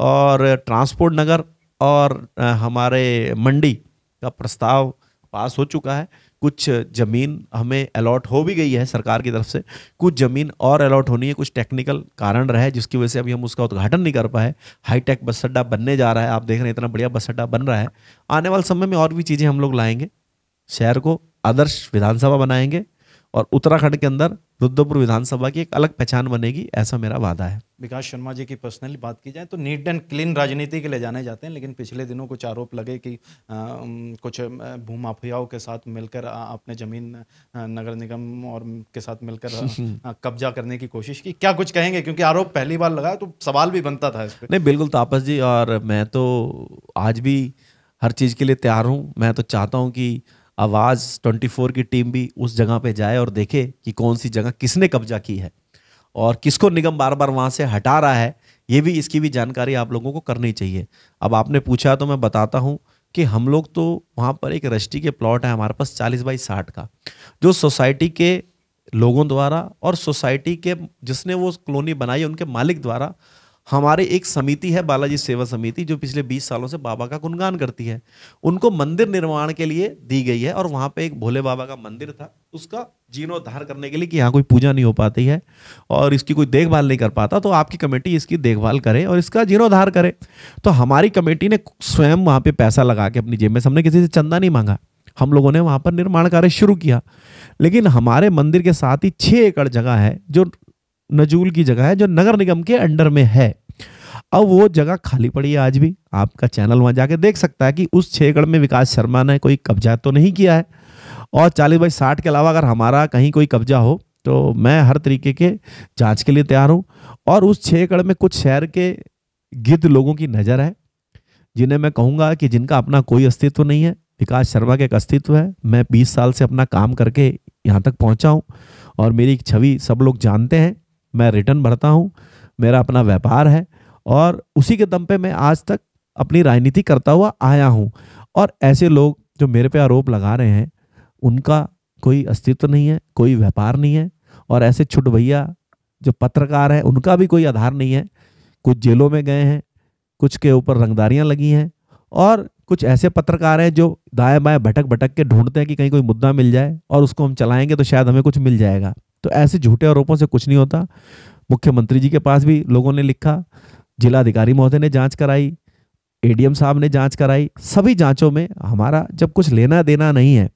और ट्रांसपोर्ट नगर और हमारे मंडी का प्रस्ताव पास हो चुका है कुछ ज़मीन हमें अलॉट हो भी गई है सरकार की तरफ से कुछ ज़मीन और अलॉट होनी है कुछ टेक्निकल कारण रहे जिसकी वजह से अभी हम उसका उद्घाटन नहीं कर पाए हाईटेक बस अड्डा बनने जा रहा है आप देख रहे हैं इतना बढ़िया बस अड्डा बन रहा है आने वाले समय में और भी चीज़ें हम लोग लाएंगे शहर को आदर्श विधानसभा बनाएंगे और उत्तराखंड के अंदर रुद्रपुर विधानसभा की एक अलग पहचान बनेगी ऐसा मेरा वादा है विकास शर्मा जी की पर्सनली बात की जाए तो नीट एंड क्लीन राजनीति के लिए जाने जाते हैं लेकिन पिछले दिनों कुछ आरोप लगे कि आ, कुछ भूमाफियाओं के साथ मिलकर आपने जमीन नगर निगम और के साथ मिलकर [laughs] कब्जा करने की कोशिश की क्या कुछ कहेंगे क्योंकि आरोप पहली बार लगा तो सवाल भी बनता था इस पर नहीं बिल्कुल तापस जी और मैं तो आज भी हर चीज़ के लिए तैयार हूँ मैं तो चाहता हूँ कि आवाज़ 24 की टीम भी उस जगह पे जाए और देखे कि कौन सी जगह किसने कब्जा की है और किसको निगम बार बार वहाँ से हटा रहा है ये भी इसकी भी जानकारी आप लोगों को करनी चाहिए अब आपने पूछा तो मैं बताता हूँ कि हम लोग तो वहाँ पर एक रस्टी के प्लॉट है हमारे पास चालीस बाई साठ का जो सोसाइटी के लोगों द्वारा और सोसाइटी के जिसने वो कॉलोनी बनाई उनके मालिक द्वारा हमारे एक समिति है बालाजी सेवा समिति जो पिछले 20 सालों से बाबा का गुणगान करती है उनको मंदिर निर्माण के लिए दी गई है और वहाँ पे एक भोले बाबा का मंदिर था उसका जीर्णोद्धार करने के लिए कि यहाँ कोई पूजा नहीं हो पाती है और इसकी कोई देखभाल नहीं कर पाता तो आपकी कमेटी इसकी देखभाल करे और इसका जीर्णोद्धार करे तो हमारी कमेटी ने स्वयं वहाँ पर पैसा लगा के अपनी जेब में हमने किसी से चंदा नहीं मांगा हम लोगों ने वहाँ पर निर्माण कार्य शुरू किया लेकिन हमारे मंदिर के साथ ही छः एकड़ जगह है जो नजूल की जगह है जो नगर निगम के अंडर में है अब वो जगह खाली पड़ी है आज भी आपका चैनल वहाँ जाके देख सकता है कि उस छेगढ़ एकड़ में विकास शर्मा ने कोई कब्जा तो नहीं किया है और चालीस बाई साठ के अलावा अगर हमारा कहीं कोई कब्जा हो तो मैं हर तरीके के जांच के लिए तैयार हूँ और उस छः एकड़ में कुछ शहर के गिद्ध लोगों की नज़र है जिन्हें मैं कहूँगा कि जिनका अपना कोई अस्तित्व नहीं है विकास शर्मा का एक अस्तित्व है मैं बीस साल से अपना काम करके यहाँ तक पहुँचा हूँ और मेरी छवि सब लोग जानते हैं मैं रिटर्न भरता हूँ मेरा अपना व्यापार है और उसी के दम पे मैं आज तक अपनी राजनीति करता हुआ आया हूँ और ऐसे लोग जो मेरे पे आरोप लगा रहे हैं उनका कोई अस्तित्व नहीं है कोई व्यापार नहीं है और ऐसे छुट भैया जो पत्रकार हैं उनका भी कोई आधार नहीं है कुछ जेलों में गए हैं कुछ के ऊपर रंगदारियाँ लगी हैं और कुछ ऐसे पत्रकार हैं जो दाएं बाएं भटक भटक के ढूंढते हैं कि कहीं कोई मुद्दा मिल जाए और उसको हम चलाएंगे तो शायद हमें कुछ मिल जाएगा तो ऐसे झूठे आरोपों से कुछ नहीं होता मुख्यमंत्री जी के पास भी लोगों ने लिखा जिलाधिकारी महोदय ने जांच कराई एडीएम साहब ने जांच कराई सभी जांचों में हमारा जब कुछ लेना देना नहीं है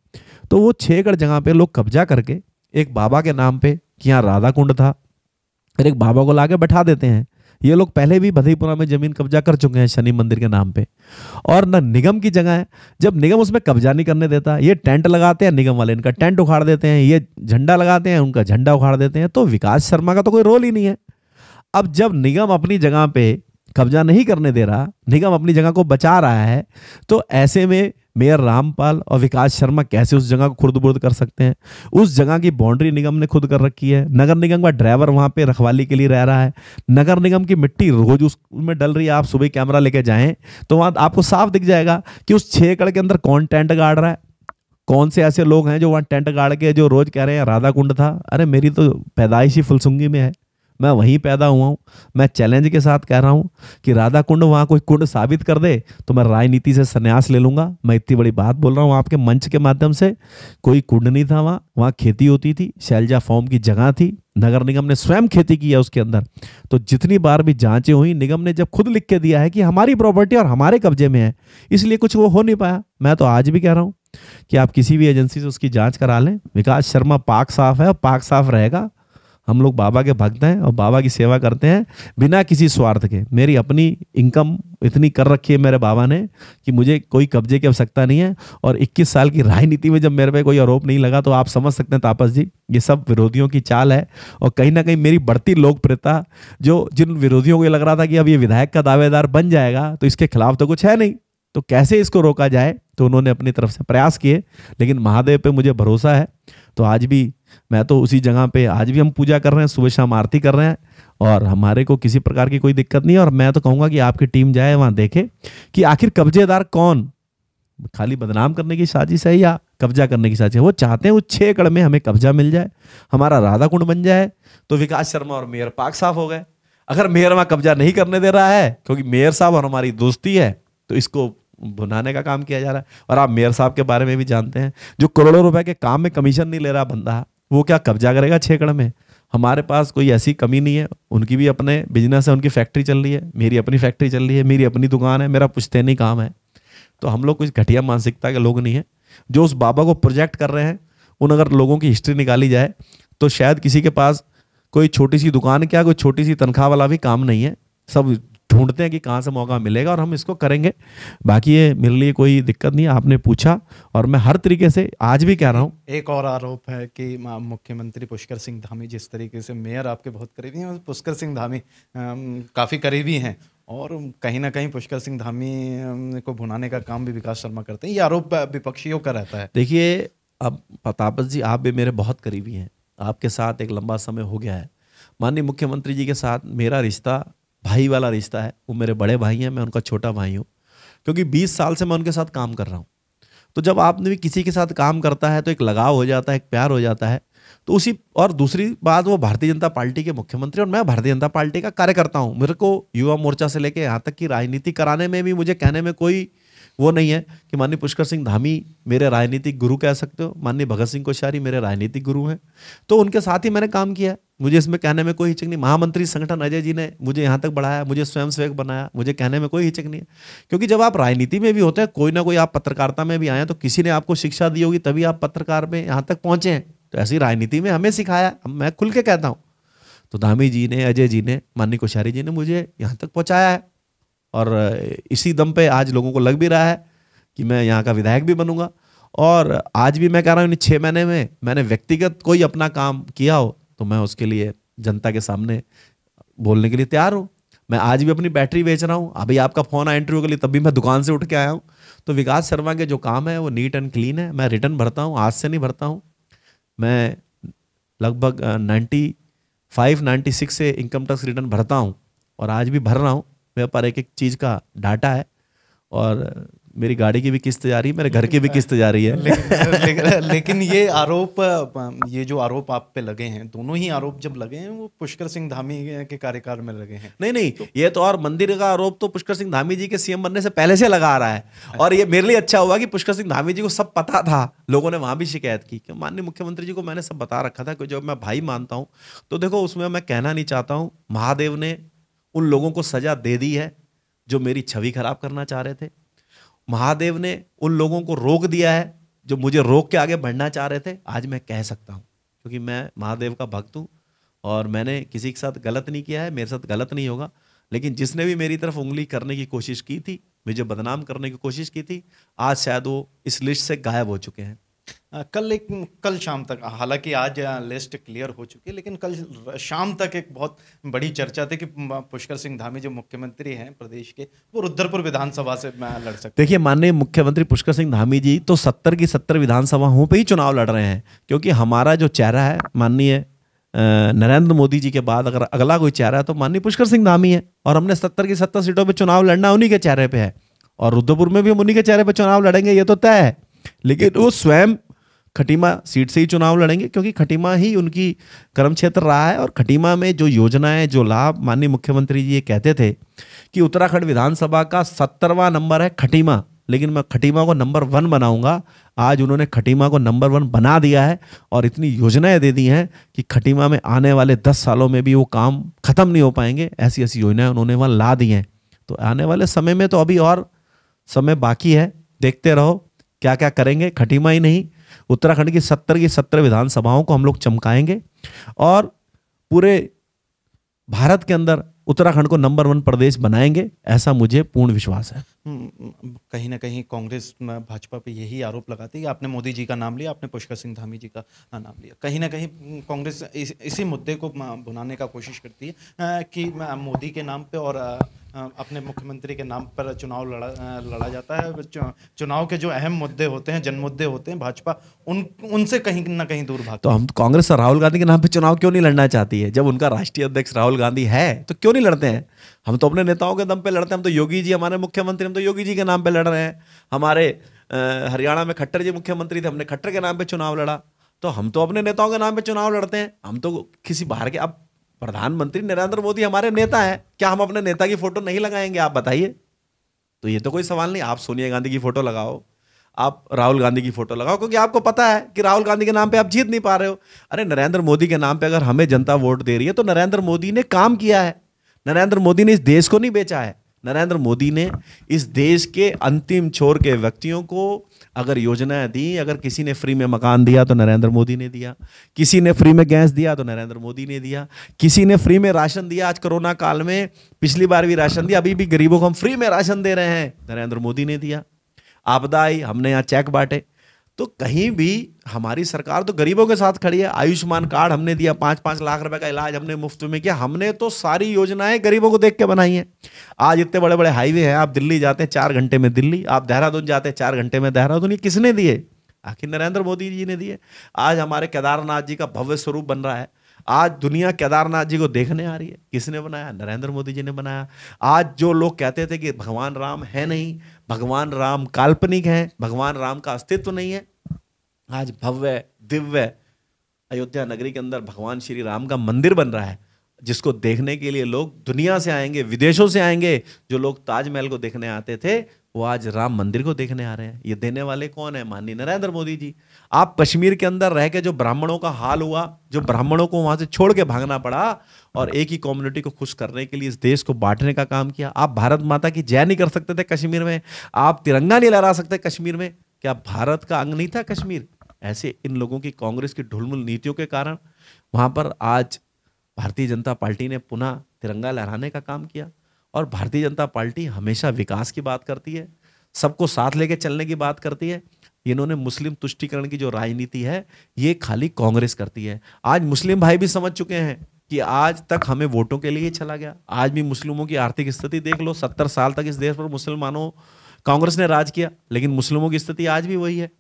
तो वो छः एकड़ जगह पे लोग कब्जा करके एक बाबा के नाम पे कि यहाँ राधा कुंड था फिर एक बाबा को लाके बैठा देते हैं ये लोग पहले भी भदेपुरा में जमीन कब्जा कर चुके हैं शनि मंदिर के नाम पे और न निगम की जगह है जब निगम उसमें कब्जा नहीं करने देता ये टेंट लगाते हैं निगम वाले इनका टेंट उखाड़ देते हैं ये झंडा लगाते हैं उनका झंडा उखाड़ देते हैं तो विकास शर्मा का तो कोई रोल ही नहीं है अब जब निगम अपनी जगह पे कब्जा नहीं करने दे रहा निगम अपनी जगह को बचा रहा है तो ऐसे में मेयर रामपाल और विकास शर्मा कैसे उस जगह को खुर्द बुर्द कर सकते हैं उस जगह की बाउंड्री निगम ने खुद कर रखी है नगर निगम का ड्राइवर वहाँ पे रखवाली के लिए रह रहा है नगर निगम की मिट्टी रोज उसमें डल रही है आप सुबह कैमरा लेके जाएं तो वहाँ आपको साफ दिख जाएगा कि उस छः एकड़ के अंदर कौन टेंट गाड़ रहा है कौन से ऐसे लोग हैं जो वहाँ टेंट गाड़ के जो रोज कह रहे हैं राधा कुंड था अरे मेरी तो पैदाइश ही फुलसुंगी में है मैं वहीं पैदा हुआ हूँ मैं चैलेंज के साथ कह रहा हूँ कि राधा कुंड वहाँ कोई कुंड साबित कर दे तो मैं राजनीति से संन्यास ले लूँगा मैं इतनी बड़ी बात बोल रहा हूँ आपके मंच के माध्यम से कोई कुंड नहीं था वहाँ वहाँ खेती होती थी शैलजा फॉर्म की जगह थी नगर निगम ने स्वयं खेती की है उसके अंदर तो जितनी बार भी जांचें हुई निगम ने जब खुद लिख के दिया है कि हमारी प्रॉपर्टी और हमारे कब्जे में है इसलिए कुछ वो हो नहीं पाया मैं तो आज भी कह रहा हूँ कि आप किसी भी एजेंसी से उसकी जांच करा लें विकास शर्मा पाक साफ है और पाक साफ रहेगा हम लोग बाबा के भक्त हैं और बाबा की सेवा करते हैं बिना किसी स्वार्थ के मेरी अपनी इनकम इतनी कर रखी है मेरे बाबा ने कि मुझे कोई कब्जे की आवश्यकता नहीं है और 21 साल की राजनीति में जब मेरे पे कोई आरोप नहीं लगा तो आप समझ सकते हैं तापस जी ये सब विरोधियों की चाल है और कहीं ना कहीं मेरी बढ़ती लोकप्रियता जो जिन विरोधियों को ये लग रहा था कि अब ये विधायक का दावेदार बन जाएगा तो इसके खिलाफ तो कुछ है नहीं तो कैसे इसको रोका जाए तो उन्होंने अपनी तरफ से प्रयास किए लेकिन महादेव पे मुझे भरोसा है तो आज भी मैं तो उसी जगह पे आज भी हम पूजा कर रहे हैं सुबह शाम आरती कर रहे हैं और हमारे को किसी प्रकार की कोई दिक्कत नहीं है और मैं तो कहूँगा कि आपकी टीम जाए वहाँ देखे कि आखिर कब्जेदार कौन खाली बदनाम करने की साजिश है या कब्जा करने की साजिश है वो चाहते हैं उस छः एकड़ में हमें कब्जा मिल जाए हमारा राधा कुंड बन जाए तो विकास शर्मा और मेयर पाक साफ हो गए अगर मेयर वहाँ कब्जा नहीं करने दे रहा है क्योंकि मेयर साहब और हमारी दोस्ती है तो इसको भुनाने का काम किया जा रहा है और आप मेयर साहब के बारे में भी जानते हैं जो करोड़ों रुपए के काम में कमीशन नहीं ले रहा बंदा वो क्या कब्जा करेगा छेकड़ में हमारे पास कोई ऐसी कमी नहीं है उनकी भी अपने बिजनेस है उनकी फैक्ट्री चल रही है मेरी अपनी फैक्ट्री चल रही है मेरी अपनी दुकान है मेरा पुछते नहीं काम है तो हम लोग कुछ घटिया मानसिकता के लोग नहीं है जो उस बाबा को प्रोजेक्ट कर रहे हैं उन अगर लोगों की हिस्ट्री निकाली जाए तो शायद किसी के पास कोई छोटी सी दुकान क्या कोई छोटी सी तनख्वाह वाला भी काम नहीं है सब ढूंढते हैं कि कहाँ से मौका मिलेगा और हम इसको करेंगे बाकी ये मेरे लिए कोई दिक्कत नहीं है आपने पूछा और मैं हर तरीके से आज भी कह रहा हूँ एक और आरोप है कि मुख्यमंत्री पुष्कर सिंह धामी जिस तरीके से मेयर आपके बहुत करीबी हैं पुष्कर सिंह धामी काफ़ी करीबी हैं और कहीं ना कहीं पुष्कर सिंह धामी को भुनाने का काम भी विकास शर्मा करते हैं ये आरोप विपक्षियों का रहता है देखिए अब प्रतापत जी आप भी मेरे बहुत करीबी हैं आपके साथ एक लंबा समय हो गया है माननीय मुख्यमंत्री जी के साथ मेरा रिश्ता भाई वाला रिश्ता है वो मेरे बड़े भाई हैं मैं उनका छोटा भाई हूँ क्योंकि 20 साल से मैं उनके साथ काम कर रहा हूँ तो जब आपने भी किसी के साथ काम करता है तो एक लगाव हो जाता है एक प्यार हो जाता है तो उसी और दूसरी बात वो भारतीय जनता पार्टी के मुख्यमंत्री और मैं भारतीय जनता पार्टी का कार्यकर्ता हूँ मेरे को युवा मोर्चा से लेकर यहाँ तक कि राजनीति कराने में भी मुझे कहने में कोई वो नहीं है कि माननीय पुष्कर सिंह धामी मेरे राजनीतिक गुरु कह सकते हो माननीय भगत सिंह कोश्यारी मेरे राजनीतिक गुरु हैं तो उनके साथ ही मैंने काम किया है मुझे इसमें कहने में कोई हिचक नहीं महामंत्री संगठन अजय जी ने मुझे यहाँ तक बढ़ाया मुझे स्वयं सेवक बनाया मुझे कहने में कोई हिचक नहीं है क्योंकि जब आप राजनीति में भी होते हैं कोई ना कोई आप पत्रकारिता में भी आए तो किसी ने आपको शिक्षा दी होगी तभी आप पत्रकार में यहाँ तक पहुँचे हैं तो ऐसी राजनीति में हमें सिखाया मैं खुल के कहता हूँ तो धामी जी ने अजय जी ने माननीय कोश्यारी जी ने मुझे यहाँ तक पहुँचाया है और इसी दम पे आज लोगों को लग भी रहा है कि मैं यहाँ का विधायक भी बनूंगा और आज भी मैं कह रहा हूँ इन छः महीने में मैंने व्यक्तिगत कोई अपना काम किया हो तो मैं उसके लिए जनता के सामने बोलने के लिए तैयार हूँ मैं आज भी अपनी बैटरी बेच रहा हूँ अभी आपका फ़ोन आया इंटरव्यू के लिए तब भी मैं दुकान से उठ के आया हूँ तो विकास शर्मा के जो काम है वो नीट एंड क्लीन है मैं रिटर्न भरता हूँ आज से नहीं भरता हूँ मैं लगभग नाइन्टी फाइव नाइन्टी सिक्स से इनकम टैक्स रिटर्न भरता हूँ और आज भी भर रहा हूँ मेरे पर एक एक चीज़ का डाटा है और मेरी गाड़ी की भी किस्त जा रही है मेरे घर की भी किस्त जा रही है लेकिन, ले, ले, लेकिन ये आरोप ये जो आरोप आप पे लगे हैं दोनों ही आरोप जब लगे हैं वो पुष्कर सिंह धामी के कार्यकाल में लगे हैं नहीं नहीं तो, ये तो और मंदिर का आरोप तो पुष्कर सिंह धामी जी के सीएम बनने से पहले से लगा आ रहा है अच्छा। और ये मेरे लिए अच्छा हुआ कि पुष्कर सिंह धामी जी को सब पता था लोगों ने वहां भी शिकायत की कि माननीय मुख्यमंत्री जी को मैंने सब बता रखा था कि जब मैं भाई मानता हूँ तो देखो उसमें मैं कहना नहीं चाहता हूँ महादेव ने उन लोगों को सजा दे दी है जो मेरी छवि खराब करना चाह रहे थे महादेव ने उन लोगों को रोक दिया है जो मुझे रोक के आगे बढ़ना चाह रहे थे आज मैं कह सकता हूँ क्योंकि मैं महादेव का भक्त हूँ और मैंने किसी के साथ गलत नहीं किया है मेरे साथ गलत नहीं होगा लेकिन जिसने भी मेरी तरफ उंगली करने की कोशिश की थी मुझे बदनाम करने की कोशिश की थी आज शायद वो इस लिस्ट से गायब हो चुके हैं कल एक कल शाम तक हालांकि आज लिस्ट क्लियर हो चुकी है लेकिन कल शाम तक एक बहुत बड़ी चर्चा थी कि पुष्कर सिंह धामी जो मुख्यमंत्री हैं प्रदेश के वो रुद्रपुर विधानसभा से लड़ सकते देखिए माननीय मुख्यमंत्री पुष्कर सिंह धामी जी तो सत्तर की सत्तर विधानसभाओं पर ही चुनाव लड़ रहे हैं क्योंकि हमारा जो चेहरा है माननीय नरेंद्र मोदी जी के बाद अगर अगला कोई चेहरा है तो माननीय पुष्कर सिंह धामी है और हमने सत्तर की सत्तर सीटों पर चुनाव लड़ना उन्हीं के चेहरे पर है और रुद्रपुर में भी हम उन्हीं के चेहरे पर चुनाव लड़ेंगे ये तो तय है लेकिन वो स्वयं खटीमा सीट से ही चुनाव लड़ेंगे क्योंकि खटीमा ही उनकी कर्म क्षेत्र रहा है और खटीमा में जो योजनाएं जो लाभ माननीय मुख्यमंत्री जी ये कहते थे कि उत्तराखंड विधानसभा का सत्तरवा नंबर है खटीमा लेकिन मैं खटीमा को नंबर वन बनाऊंगा आज उन्होंने खटीमा को नंबर वन बना दिया है और इतनी योजनाएं दे दी हैं कि खटीमा में आने वाले दस सालों में भी वो काम खत्म नहीं हो पाएंगे ऐसी ऐसी योजनाएं उन्होंने वहाँ ला दी हैं तो आने वाले समय में तो अभी और समय बाकी है देखते रहो क्या क्या करेंगे खटीमा ही नहीं उत्तराखंड की सत्तर की सत्तर विधानसभाओं को हम लोग चमकाएंगे और पूरे भारत के अंदर उत्तराखंड को नंबर वन प्रदेश बनाएंगे ऐसा मुझे पूर्ण विश्वास है हम्म, कहीं ना कहीं कांग्रेस भाजपा पे यही आरोप लगाती है कि आपने मोदी जी का नाम लिया आपने पुष्कर सिंह धामी जी का नाम लिया कहीं ना कहीं कांग्रेस इस, इसी मुद्दे को म, भुनाने का कोशिश करती है कि मोदी के नाम पे और अपने मुख्यमंत्री के नाम पर चुनाव लड़ा लड़ा जाता है चुनाव के जो अहम मुद्दे होते हैं जनमुद्दे होते हैं भाजपा उन उनसे कहीं ना कहीं दूर भाग तो हम कांग्रेस और राहुल गांधी के नाम पर चुनाव क्यों नहीं लड़ना चाहती है जब उनका राष्ट्रीय अध्यक्ष राहुल गांधी है तो क्यों नहीं लड़ते हैं हम तो अपने नेताओं के दम पे लड़ते हैं हम तो योगी जी हमारे मुख्यमंत्री हम तो योगी जी के नाम पे लड़ रहे हैं हमारे हरियाणा में खट्टर जी मुख्यमंत्री थे हमने खट्टर के नाम पे चुनाव लड़ा तो हम तो अपने नेताओं के नाम पे चुनाव लड़ते हैं हम तो किसी बाहर के अब प्रधानमंत्री नरेंद्र मोदी हमारे नेता हैं क्या हम अपने नेता की फोटो नहीं लगाएंगे आप बताइए तो ये तो कोई सवाल नहीं आप सोनिया गांधी की फोटो लगाओ आप राहुल गांधी की फोटो लगाओ क्योंकि आपको पता है कि राहुल गांधी के नाम पे आप जीत नहीं पा रहे हो अरे नरेंद्र मोदी के नाम पे अगर हमें जनता वोट दे रही है तो नरेंद्र मोदी ने काम किया है नरेंद्र मोदी ने इस देश को नहीं बेचा है नरेंद्र मोदी ने इस देश के अंतिम छोर के व्यक्तियों को अगर योजनाएं दी अगर किसी ने फ्री में मकान दिया तो नरेंद्र मोदी ने दिया किसी ने फ्री में गैस दिया तो नरेंद्र मोदी ने दिया किसी ने फ्री में राशन दिया आज कोरोना काल में पिछली बार भी राशन दिया अभी भी गरीबों को हम फ्री में राशन दे रहे हैं नरेंद्र मोदी ने दिया आपदा आई हमने यहाँ चेक बांटे तो कहीं भी हमारी सरकार तो गरीबों के साथ खड़ी है आयुष्मान कार्ड हमने दिया पाँच पाँच लाख रुपए का इलाज हमने मुफ्त में किया हमने तो सारी योजनाएं गरीबों को देख के बनाई हैं आज इतने बड़े बड़े हाईवे हैं आप दिल्ली जाते हैं चार घंटे में दिल्ली आप देहरादून जाते हैं चार घंटे में देहरादून ये किसने दिए आखिर नरेंद्र मोदी जी ने दिए आज हमारे केदारनाथ जी का भव्य स्वरूप बन रहा है आज दुनिया केदारनाथ जी को देखने आ रही है किसने बनाया नरेंद्र मोदी जी ने बनाया आज जो लोग कहते थे कि भगवान राम है नहीं भगवान राम काल्पनिक है भगवान राम का अस्तित्व नहीं है आज भव्य दिव्य अयोध्या नगरी के अंदर भगवान श्री राम का मंदिर बन रहा है जिसको देखने के लिए लोग दुनिया से आएंगे विदेशों से आएंगे जो लोग ताजमहल को देखने आते थे वो आज राम मंदिर को देखने आ रहे हैं ये देने वाले कौन है माननीय नरेंद्र मोदी जी आप कश्मीर के अंदर रह के जो ब्राह्मणों का हाल हुआ जो ब्राह्मणों को वहां से छोड़ के भागना पड़ा और एक ही कम्युनिटी को खुश करने के लिए इस देश को बांटने का काम किया आप भारत माता की जय नहीं कर सकते थे कश्मीर में आप तिरंगा नहीं लहरा सकते कश्मीर में क्या भारत का अंग नहीं था कश्मीर ऐसे इन लोगों की कांग्रेस की ढुलमुल नीतियों के कारण वहां पर आज भारतीय जनता पार्टी ने पुनः तिरंगा लहराने का काम किया और भारतीय जनता पार्टी हमेशा विकास की बात करती है सबको साथ लेके चलने की बात करती है इन्होंने मुस्लिम तुष्टिकरण की जो राजनीति है ये खाली कांग्रेस करती है आज मुस्लिम भाई भी समझ चुके हैं कि आज तक हमें वोटों के लिए चला गया आज भी मुस्लिमों की आर्थिक स्थिति देख लो सत्तर साल तक इस देश पर मुसलमानों कांग्रेस ने राज किया लेकिन मुस्लिमों की स्थिति आज भी वही है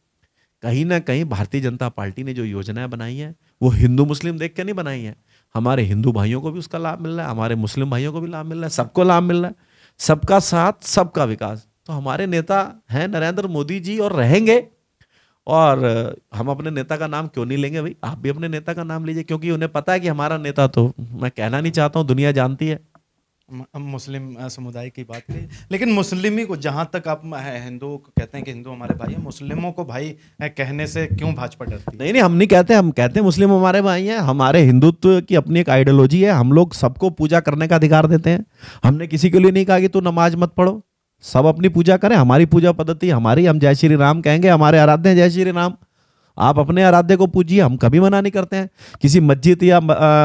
कहीं ना कहीं भारतीय जनता पार्टी ने जो योजनाएं बनाई हैं वो हिंदू मुस्लिम देख के नहीं बनाई हैं हमारे हिंदू भाइयों को भी उसका लाभ मिल रहा है हमारे मुस्लिम भाइयों को भी लाभ मिल रहा है सबको लाभ मिल रहा है सबका साथ सबका विकास तो हमारे नेता हैं नरेंद्र मोदी जी और रहेंगे और हम अपने नेता का नाम क्यों नहीं लेंगे भाई आप भी अपने नेता का नाम लीजिए क्योंकि उन्हें पता है कि हमारा नेता तो मैं कहना नहीं चाहता हूँ दुनिया जानती है मुस्लिम समुदाय की बात करें लेकिन मुस्लिम ही को जहाँ तक आप हिंदू कहते हैं कि हिंदू हमारे भाई हैं मुस्लिमों को भाई कहने से क्यों भाजपा डरती नहीं नहीं हम नहीं कहते हम कहते हैं मुस्लिम हमारे भाई हैं हमारे हिंदुत्व की अपनी एक आइडियोलॉजी है हम लोग सबको पूजा करने का अधिकार देते हैं हमने किसी के लिए नहीं कहा कि तू नमाज मत पढ़ो सब अपनी पूजा करें हमारी पूजा पद्धति हमारी हम जय श्री राम कहेंगे हमारे आराध्य हैं जय श्री राम आप अपने आराध्य को पूजिए हम कभी मना नहीं करते हैं किसी मस्जिद या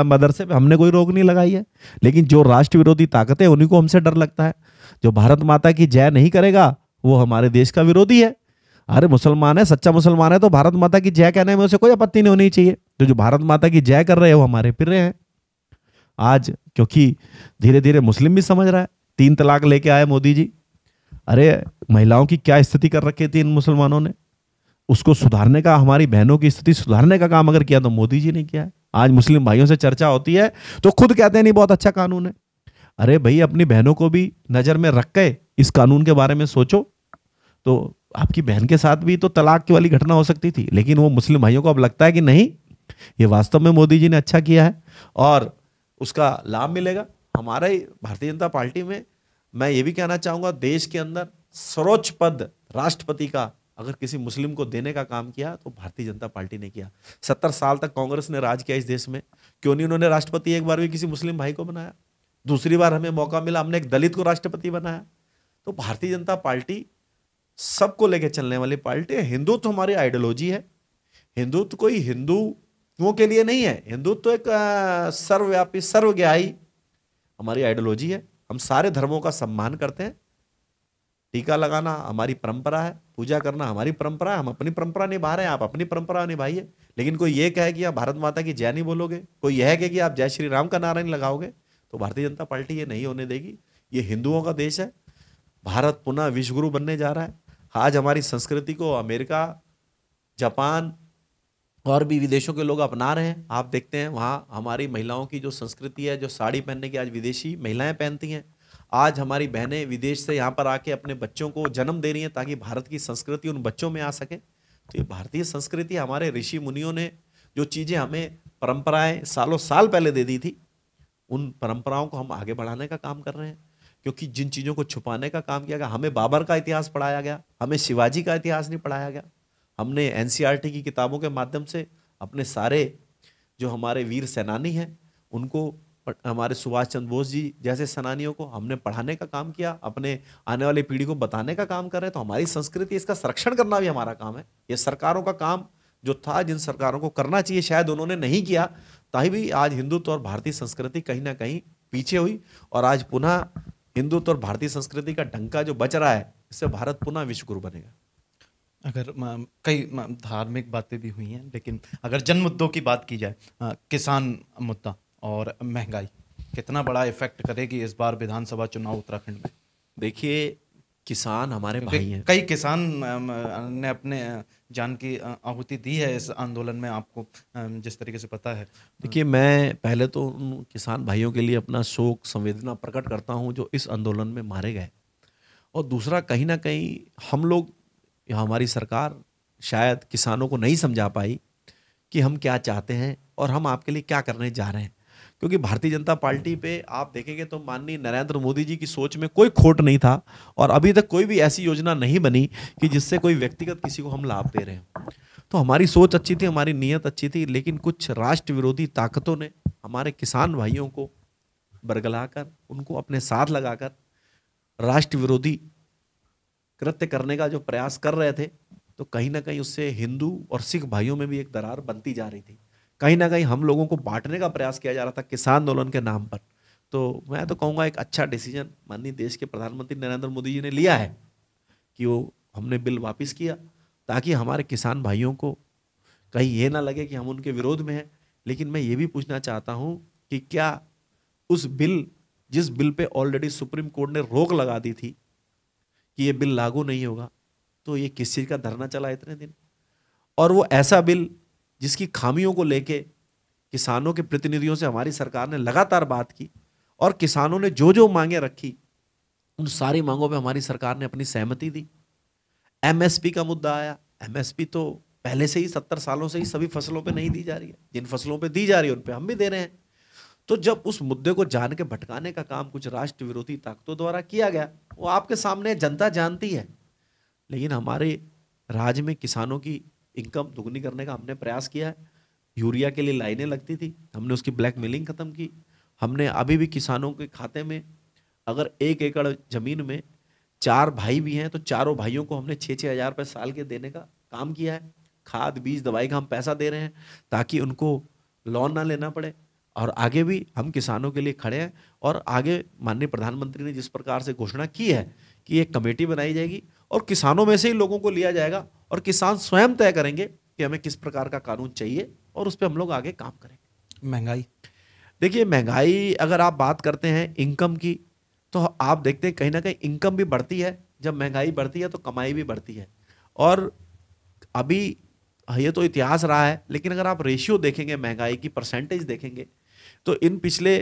मदरसे पे हमने कोई रोक नहीं लगाई है लेकिन जो राष्ट्र विरोधी ताकतें उन्हीं को हमसे डर लगता है जो भारत माता की जय नहीं करेगा वो हमारे देश का विरोधी है अरे मुसलमान है सच्चा मुसलमान है तो भारत माता की जय कहने में उसे कोई आपत्ति नहीं होनी चाहिए तो जो भारत माता की जय कर रहे हैं वो हमारे फिर रहे हैं आज क्योंकि धीरे धीरे मुस्लिम भी समझ रहा है तीन तलाक लेके आए मोदी जी अरे महिलाओं की क्या स्थिति कर रखी थी इन मुसलमानों ने उसको सुधारने का हमारी बहनों की स्थिति सुधारने का काम अगर किया तो मोदी जी ने किया आज मुस्लिम भाइयों से चर्चा होती है तो खुद कहते हैं नहीं बहुत अच्छा कानून है अरे भाई अपनी बहनों को भी नज़र में रख के इस कानून के बारे में सोचो तो आपकी बहन के साथ भी तो तलाक की वाली घटना हो सकती थी लेकिन वो मुस्लिम भाइयों को अब लगता है कि नहीं ये वास्तव में मोदी जी ने अच्छा किया है और उसका लाभ मिलेगा हमारे भारतीय जनता पार्टी में मैं ये भी कहना चाहूंगा देश के अंदर सर्वोच्च पद राष्ट्रपति का अगर किसी मुस्लिम को देने का काम किया तो भारतीय जनता पार्टी ने किया सत्तर साल तक कांग्रेस ने राज किया इस देश में क्यों नहीं उन्होंने राष्ट्रपति एक बार भी किसी मुस्लिम भाई को बनाया दूसरी बार हमें मौका मिला हमने एक दलित को राष्ट्रपति बनाया तो भारतीय जनता पार्टी सबको लेके चलने वाली पार्टी है हिंदुत्व हमारी आइडियोलॉजी है हिंदुत्व कोई हिंदुओं के लिए नहीं है हिंदुत्व तो एक सर्वव्यापी सर्वज्ञाई हमारी आइडियोलॉजी है हम सारे धर्मों का सम्मान करते हैं टीका लगाना हमारी परंपरा है पूजा करना हमारी परंपरा है हम अपनी परंपरा निभा रहे हैं आप अपनी परंपरा निभाइए लेकिन कोई ये कहे कि आप भारत माता की जय नहीं बोलोगे कोई यह कहे कि आप जय श्री राम का नारा नहीं लगाओगे तो भारतीय जनता पार्टी ये नहीं होने देगी ये हिंदुओं का देश है भारत पुनः विश्वगुरु बनने जा रहा है आज हमारी संस्कृति को अमेरिका जापान और भी विदेशों के लोग अपना रहे हैं आप देखते हैं वहाँ हमारी महिलाओं की जो संस्कृति है जो साड़ी पहनने की आज विदेशी महिलाएं पहनती हैं आज हमारी बहनें विदेश से यहाँ पर आके अपने बच्चों को जन्म दे रही हैं ताकि भारत की संस्कृति उन बच्चों में आ सके तो ये भारतीय संस्कृति हमारे ऋषि मुनियों ने जो चीज़ें हमें परंपराएं सालों साल पहले दे दी थी उन परंपराओं को हम आगे बढ़ाने का काम कर रहे हैं क्योंकि जिन चीज़ों को छुपाने का काम किया गया हमें बाबर का इतिहास पढ़ाया गया हमें शिवाजी का इतिहास नहीं पढ़ाया गया हमने एन की किताबों के माध्यम से अपने सारे जो हमारे वीर सेनानी हैं उनको हमारे सुभाष चंद्र बोस जी जैसे सेनानियों को हमने पढ़ाने का काम किया अपने आने वाली पीढ़ी को बताने का काम कर रहे हैं तो हमारी संस्कृति इसका संरक्षण करना भी हमारा काम है ये सरकारों का काम जो था जिन सरकारों को करना चाहिए शायद उन्होंने नहीं किया ताही भी आज हिंदुत्व और भारतीय संस्कृति कहीं ना कहीं पीछे हुई और आज पुनः हिंदुत्व और भारतीय संस्कृति का डंका जो बच रहा है इससे भारत पुनः विश्वगुरु बनेगा अगर कई धार्मिक बातें भी हुई हैं लेकिन अगर जन मुद्दों की बात की जाए किसान मुद्दा और महंगाई कितना बड़ा इफेक्ट करेगी इस बार विधानसभा चुनाव उत्तराखंड में देखिए किसान हमारे भाई हैं कई किसान ने अपने जान की आहुति दी है इस आंदोलन में आपको जिस तरीके से पता है देखिए मैं पहले तो उन किसान भाइयों के लिए अपना शोक संवेदना प्रकट करता हूं जो इस आंदोलन में मारे गए और दूसरा कहीं ना कहीं हम लोग या हमारी सरकार शायद किसानों को नहीं समझा पाई कि हम क्या चाहते हैं और हम आपके लिए क्या करने जा रहे हैं क्योंकि भारतीय जनता पार्टी पे आप देखेंगे तो माननीय नरेंद्र मोदी जी की सोच में कोई खोट नहीं था और अभी तक कोई भी ऐसी योजना नहीं बनी कि जिससे कोई व्यक्तिगत किसी को हम लाभ दे रहे हैं तो हमारी सोच अच्छी थी हमारी नीयत अच्छी थी लेकिन कुछ राष्ट्र विरोधी ताकतों ने हमारे किसान भाइयों को बरगलाकर उनको अपने साथ लगाकर राष्ट्र विरोधी कृत्य करने का जो प्रयास कर रहे थे तो कहीं ना कहीं उससे हिंदू और सिख भाइयों में भी एक दरार बनती जा रही थी कहीं ना कहीं हम लोगों को बांटने का प्रयास किया जा रहा था किसान आंदोलन के नाम पर तो मैं तो कहूँगा एक अच्छा डिसीजन माननीय देश के प्रधानमंत्री नरेंद्र मोदी जी ने लिया है कि वो हमने बिल वापस किया ताकि हमारे किसान भाइयों को कहीं ये ना लगे कि हम उनके विरोध में हैं लेकिन मैं ये भी पूछना चाहता हूँ कि क्या उस बिल जिस bill pay already supreme court ने रोक लगा दी थी कि ये बिल लागू नहीं होगा तो ये किस चीज़ का धरना चला इतने दिन और वो ऐसा बिल जिसकी खामियों को लेके किसानों के प्रतिनिधियों से हमारी सरकार ने लगातार बात की और किसानों ने जो जो मांगे रखी उन सारी मांगों पे हमारी सरकार ने अपनी सहमति दी एमएसपी का मुद्दा आया एमएसपी तो पहले से ही सत्तर सालों से ही सभी फसलों पे नहीं दी जा रही है जिन फसलों पे दी जा रही है उन पे हम भी दे रहे हैं तो जब उस मुद्दे को जान के भटकाने का काम कुछ राष्ट्र विरोधी ताकतों द्वारा किया गया वो आपके सामने जनता जानती है लेकिन हमारे राज्य में किसानों की इनकम दुगनी करने का हमने प्रयास किया है यूरिया के लिए लाइनें लगती थी हमने उसकी ब्लैक मिलिंग ख़त्म की हमने अभी भी किसानों के खाते में अगर एक एकड़ ज़मीन में चार भाई भी हैं तो चारों भाइयों को हमने छः छः हज़ार रुपये साल के देने का काम किया है खाद बीज दवाई का हम पैसा दे रहे हैं ताकि उनको लोन ना लेना पड़े और आगे भी हम किसानों के लिए खड़े हैं और आगे माननीय प्रधानमंत्री ने जिस प्रकार से घोषणा की है कि एक कमेटी बनाई जाएगी और किसानों में से ही लोगों को लिया जाएगा और किसान स्वयं तय करेंगे कि हमें किस प्रकार का कानून चाहिए और उस पर हम लोग आगे काम करेंगे महंगाई देखिए महंगाई अगर आप बात करते हैं इनकम की तो आप देखते हैं कहीं ना कहीं इनकम भी बढ़ती है जब महंगाई बढ़ती है तो कमाई भी बढ़ती है और अभी ये तो इतिहास रहा है लेकिन अगर आप रेशियो देखेंगे महंगाई की परसेंटेज देखेंगे तो इन पिछले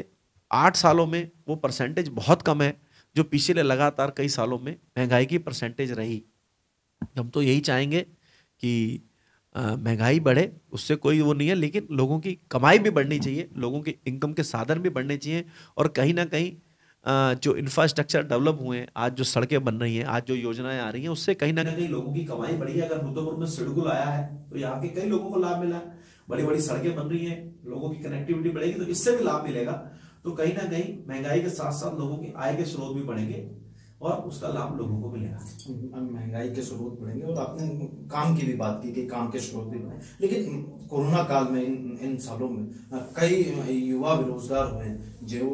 आठ सालों में वो परसेंटेज बहुत कम है जो पिछले लगातार कई सालों में महंगाई की परसेंटेज रही हम तो यही चाहेंगे कि महंगाई बढ़े उससे कोई वो नहीं है लेकिन लोगों की कमाई भी बढ़नी चाहिए लोगों के इनकम के साधन भी बढ़ने चाहिए और कहीं ना कहीं जो इंफ्रास्ट्रक्चर डेवलप हुए हैं आज जो सड़कें बन रही हैं आज जो योजनाएं आ रही हैं उससे कहीं ना कहीं लोगों की कमाई बढ़ी है अगर मुद्दों में सिडगुल आया है तो यहाँ के कई लोगों को लाभ मिला है बड़ी बड़ी सड़कें बन रही हैं लोगों की कनेक्टिविटी बढ़ेगी तो इससे भी लाभ मिलेगा तो कहीं ना कहीं महंगाई के साथ साथ लोगों की आय के स्रोत भी बढ़ेंगे और उसका लाभ लोगों को मिलेगा हम्म, महंगाई के स्रोत बढ़ेंगे और आपने काम की भी बात की कि काम के स्रोत भी बढ़े लेकिन कोरोना काल में इन इन सालों में कई युवा बेरोजगार हुए जो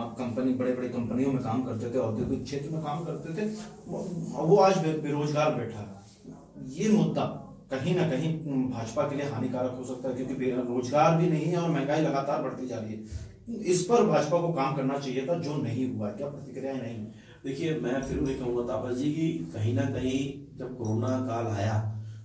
आप कंपनी बड़े बड़े कंपनियों में काम करते थे औद्योगिक क्षेत्र में काम करते थे वो आज बेरोजगार बैठा ये मुद्दा कहीं ना कहीं भाजपा के लिए हानिकारक हो सकता है क्योंकि रोजगार भी नहीं है और महंगाई लगातार बढ़ती जा रही है इस पर भाजपा को काम करना चाहिए था जो नहीं हुआ क्या प्रतिक्रिया नहीं देखिए मैं फिर वही कहूंगा तापस जी की कहीं ना कहीं जब कोरोना काल आया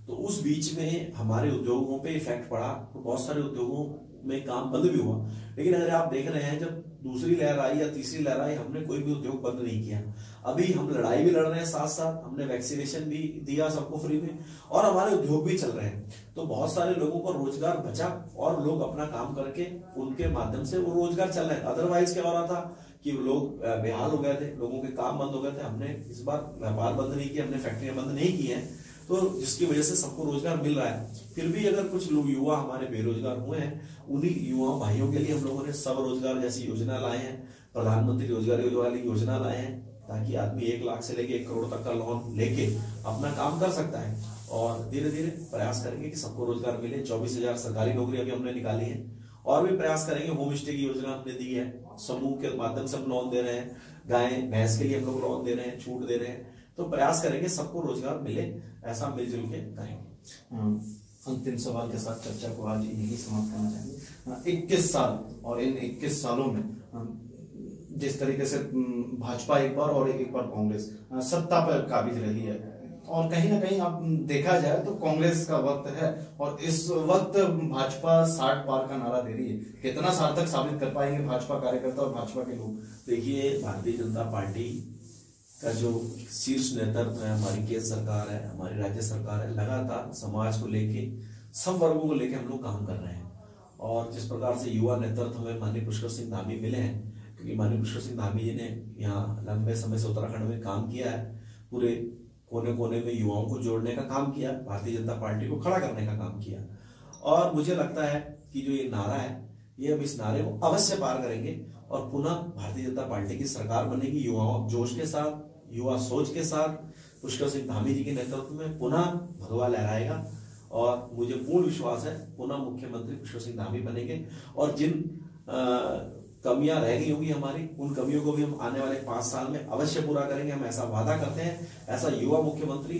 तो उस बीच में हमारे उद्योगों पे इफेक्ट पड़ा तो बहुत सारे उद्योगों में काम बंद भी हुआ लेकिन अगर आप देख रहे हैं जब दूसरी लहर आई या तीसरी लहर आई हमने कोई भी उद्योग बंद नहीं किया अभी हम लड़ाई भी लड़ रहे हैं साथ साथ हमने वैक्सीनेशन भी दिया सबको फ्री में और हमारे उद्योग भी चल रहे हैं तो बहुत सारे लोगों को रोजगार बचा और लोग अपना काम करके उनके माध्यम से वो रोजगार चल रहे हैं अदरवाइज क्या हो रहा था कि लोग बेहाल हो गए थे लोगों के काम बंद हो गए थे हमने इस बार व्यापार बंद नहीं किया हमने फैक्ट्रियां बंद नहीं की हैं तो जिसकी वजह से सबको रोजगार मिल रहा है फिर भी अगर कुछ लोग युवा हमारे बेरोजगार हुए हैं उन्हीं युवा भाइयों के लिए हम लोगों ने स्वरोजगार जैसी योजना लाए हैं प्रधानमंत्री रोजगार वाली योजना लाए हैं ताकि आदमी एक लाख से लेके एक करोड़ तक का लोन लेके अपना काम कर सकता है और धीरे धीरे प्रयास करेंगे कि सबको रोजगार मिले चौबीस हजार सरकारी नौकरी अभी हमने निकाली है और भी प्रयास करेंगे होम स्टे की योजना हमने दी है समूह के माध्यम से हम लोन दे रहे हैं गाय भैंस के लिए हम लोग लोन दे रहे हैं छूट दे रहे हैं तो प्रयास करेंगे सबको रोजगार मिले ऐसा मिलजुल के करेंगे अंतिम सवाल के साथ चर्चा को आज यही समाप्त करना चाहेंगे हाँ, इक्कीस साल और इन इक्कीस सालों में हाँ, जिस तरीके से भाजपा एक बार और एक, एक बार कांग्रेस हाँ, सत्ता पर काबिज रही है और कहीं ना कहीं आप देखा जाए तो कांग्रेस का वक्त है और इस वक्त भाजपा साठ पार का नारा दे रही है कितना सार्थक साबित कर पाएंगे भाजपा कार्यकर्ता और भाजपा के लोग देखिए भारतीय जनता पार्टी का जो शीर्ष नेतृत्व है हमारी केंद्र सरकार है हमारी राज्य सरकार है लगातार समाज को लेके सब वर्गों को लेके हम लोग काम कर रहे हैं और जिस प्रकार से युवा नेतृत्व हमें माननीय पुष्कर सिंह धामी मिले हैं क्योंकि माननीय पुष्कर सिंह धामी जी ने यहाँ लंबे समय से उत्तराखंड में काम किया है पूरे कोने कोने में युवाओं को जोड़ने का काम किया भारतीय जनता पार्टी को खड़ा करने का काम किया और मुझे लगता है कि जो ये नारा है ये अब इस नारे को अवश्य पार करेंगे और पुनः भारतीय जनता पार्टी की सरकार बनेगी युवाओं जोश के साथ युवा सोच के साथ पुष्कर सिंह धामी जी के नेतृत्व में पुनः भगवा लहराएगा और मुझे पूर्ण विश्वास है पुनः मुख्यमंत्री पुष्कर सिंह धामी बनेंगे और जिन कमियां रह गई होंगी हमारी उन कमियों को भी हम आने वाले पांच साल में अवश्य पूरा करेंगे हम ऐसा वादा करते हैं ऐसा युवा मुख्यमंत्री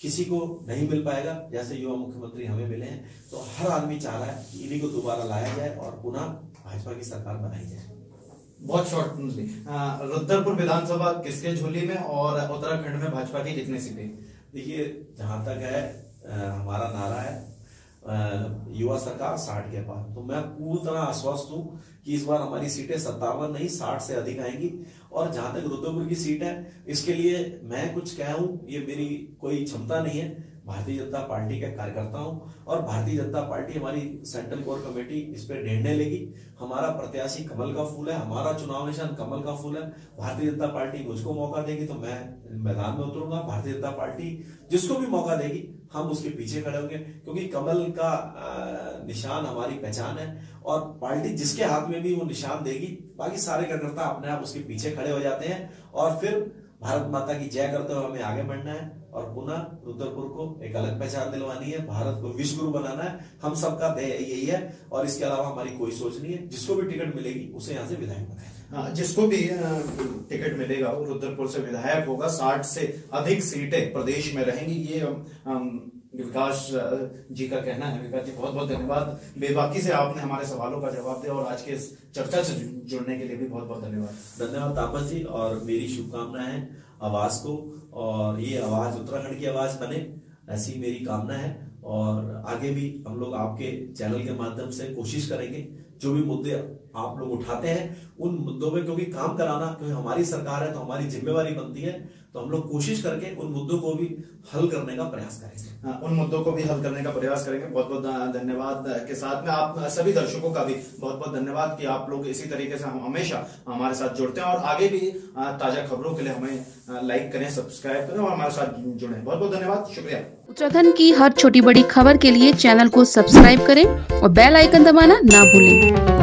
किसी को नहीं मिल पाएगा जैसे युवा मुख्यमंत्री हमें मिले हैं तो हर आदमी चाह रहा है कि इन्हीं को दोबारा लाया जाए और पुनः भाजपा की सरकार बनाई जाए बहुत शॉर्ट रुद्रपुर विधानसभा किसके झोली में और उत्तराखंड में भाजपा की कितनी सीटें देखिए जहां तक है आ, हमारा नारा है युवा सरकार साठ के पार तो मैं पूरी तरह आश्वस्त हूँ कि इस बार हमारी सीटें सत्तावन नहीं साठ से अधिक आएंगी और जहां तक रुद्रपुर की सीट है इसके लिए मैं कुछ कह हूं ये मेरी कोई क्षमता नहीं है भारतीय जनता पार्टी का कार्यकर्ता हूं और भारतीय जनता पार्टी हमारी सेंट्रल कोर कमेटी इस पर निर्णय लेगी हमारा प्रत्याशी कमल का फूल है हमारा चुनाव निशान कमल का फूल है भारतीय जनता पार्टी मुझको मौका देगी तो मैं मैदान में उतरूंगा भारतीय जनता पार्टी जिसको भी मौका देगी हम उसके पीछे खड़े होंगे क्योंकि कमल का निशान हमारी पहचान है और पार्टी जिसके हाथ में भी वो निशान देगी बाकी सारे कार्यकर्ता अपने आप उसके पीछे खड़े हो जाते हैं और फिर भारत माता की जय करते हुए हमें आगे बढ़ना है और पुनः रुद्रपुर को एक अलग पहचान दिलवानी है भारत को विश्व गुरु बनाना है हम सबका ध्यय यही है और इसके अलावा हमारी कोई सोच नहीं है जिसको भी टिकट मिलेगी उसे यहाँ से विधायक बनाए जिसको भी टिकट मिलेगा वो रुद्रपुर से विधायक होगा साठ से अधिक सीटें प्रदेश में रहेंगी ये विकास जी का कहना है विकास जी बहुत बहुत धन्यवाद बेबाकी से आपने हमारे सवालों का जवाब दिया और आज के इस चर्चा से जुड़ने के लिए भी बहुत बहुत धन्यवाद धन्यवाद तापस जी और मेरी शुभकामना है आवाज को और ये आवाज उत्तराखंड की आवाज बने ऐसी मेरी कामना है और आगे भी हम लोग आपके चैनल के माध्यम से कोशिश करेंगे जो भी मुद्दे आप लोग उठाते हैं उन मुद्दों में क्योंकि काम कराना क्योंकि हमारी सरकार है तो हमारी जिम्मेवारी बनती है तो हम लोग कोशिश करके उन मुद्दों को भी हल करने का प्रयास करेंगे हाँ, उन मुद्दों को भी हल करने का प्रयास करेंगे बहुत बहुत धन्यवाद के साथ में आप सभी दर्शकों का भी बहुत बहुत धन्यवाद कि आप लोग इसी तरीके से हम हमेशा हमारे साथ जुड़ते हैं और आगे भी हाँ, ताजा खबरों के लिए हमें हाँ, लाइक करें सब्सक्राइब करें और हमारे साथ जुड़े बहुत बहुत धन्यवाद शुक्रिया उत्तराखंड की हर छोटी बड़ी खबर के लिए चैनल को सब्सक्राइब करें और बेल आइकन दबाना ना भूलें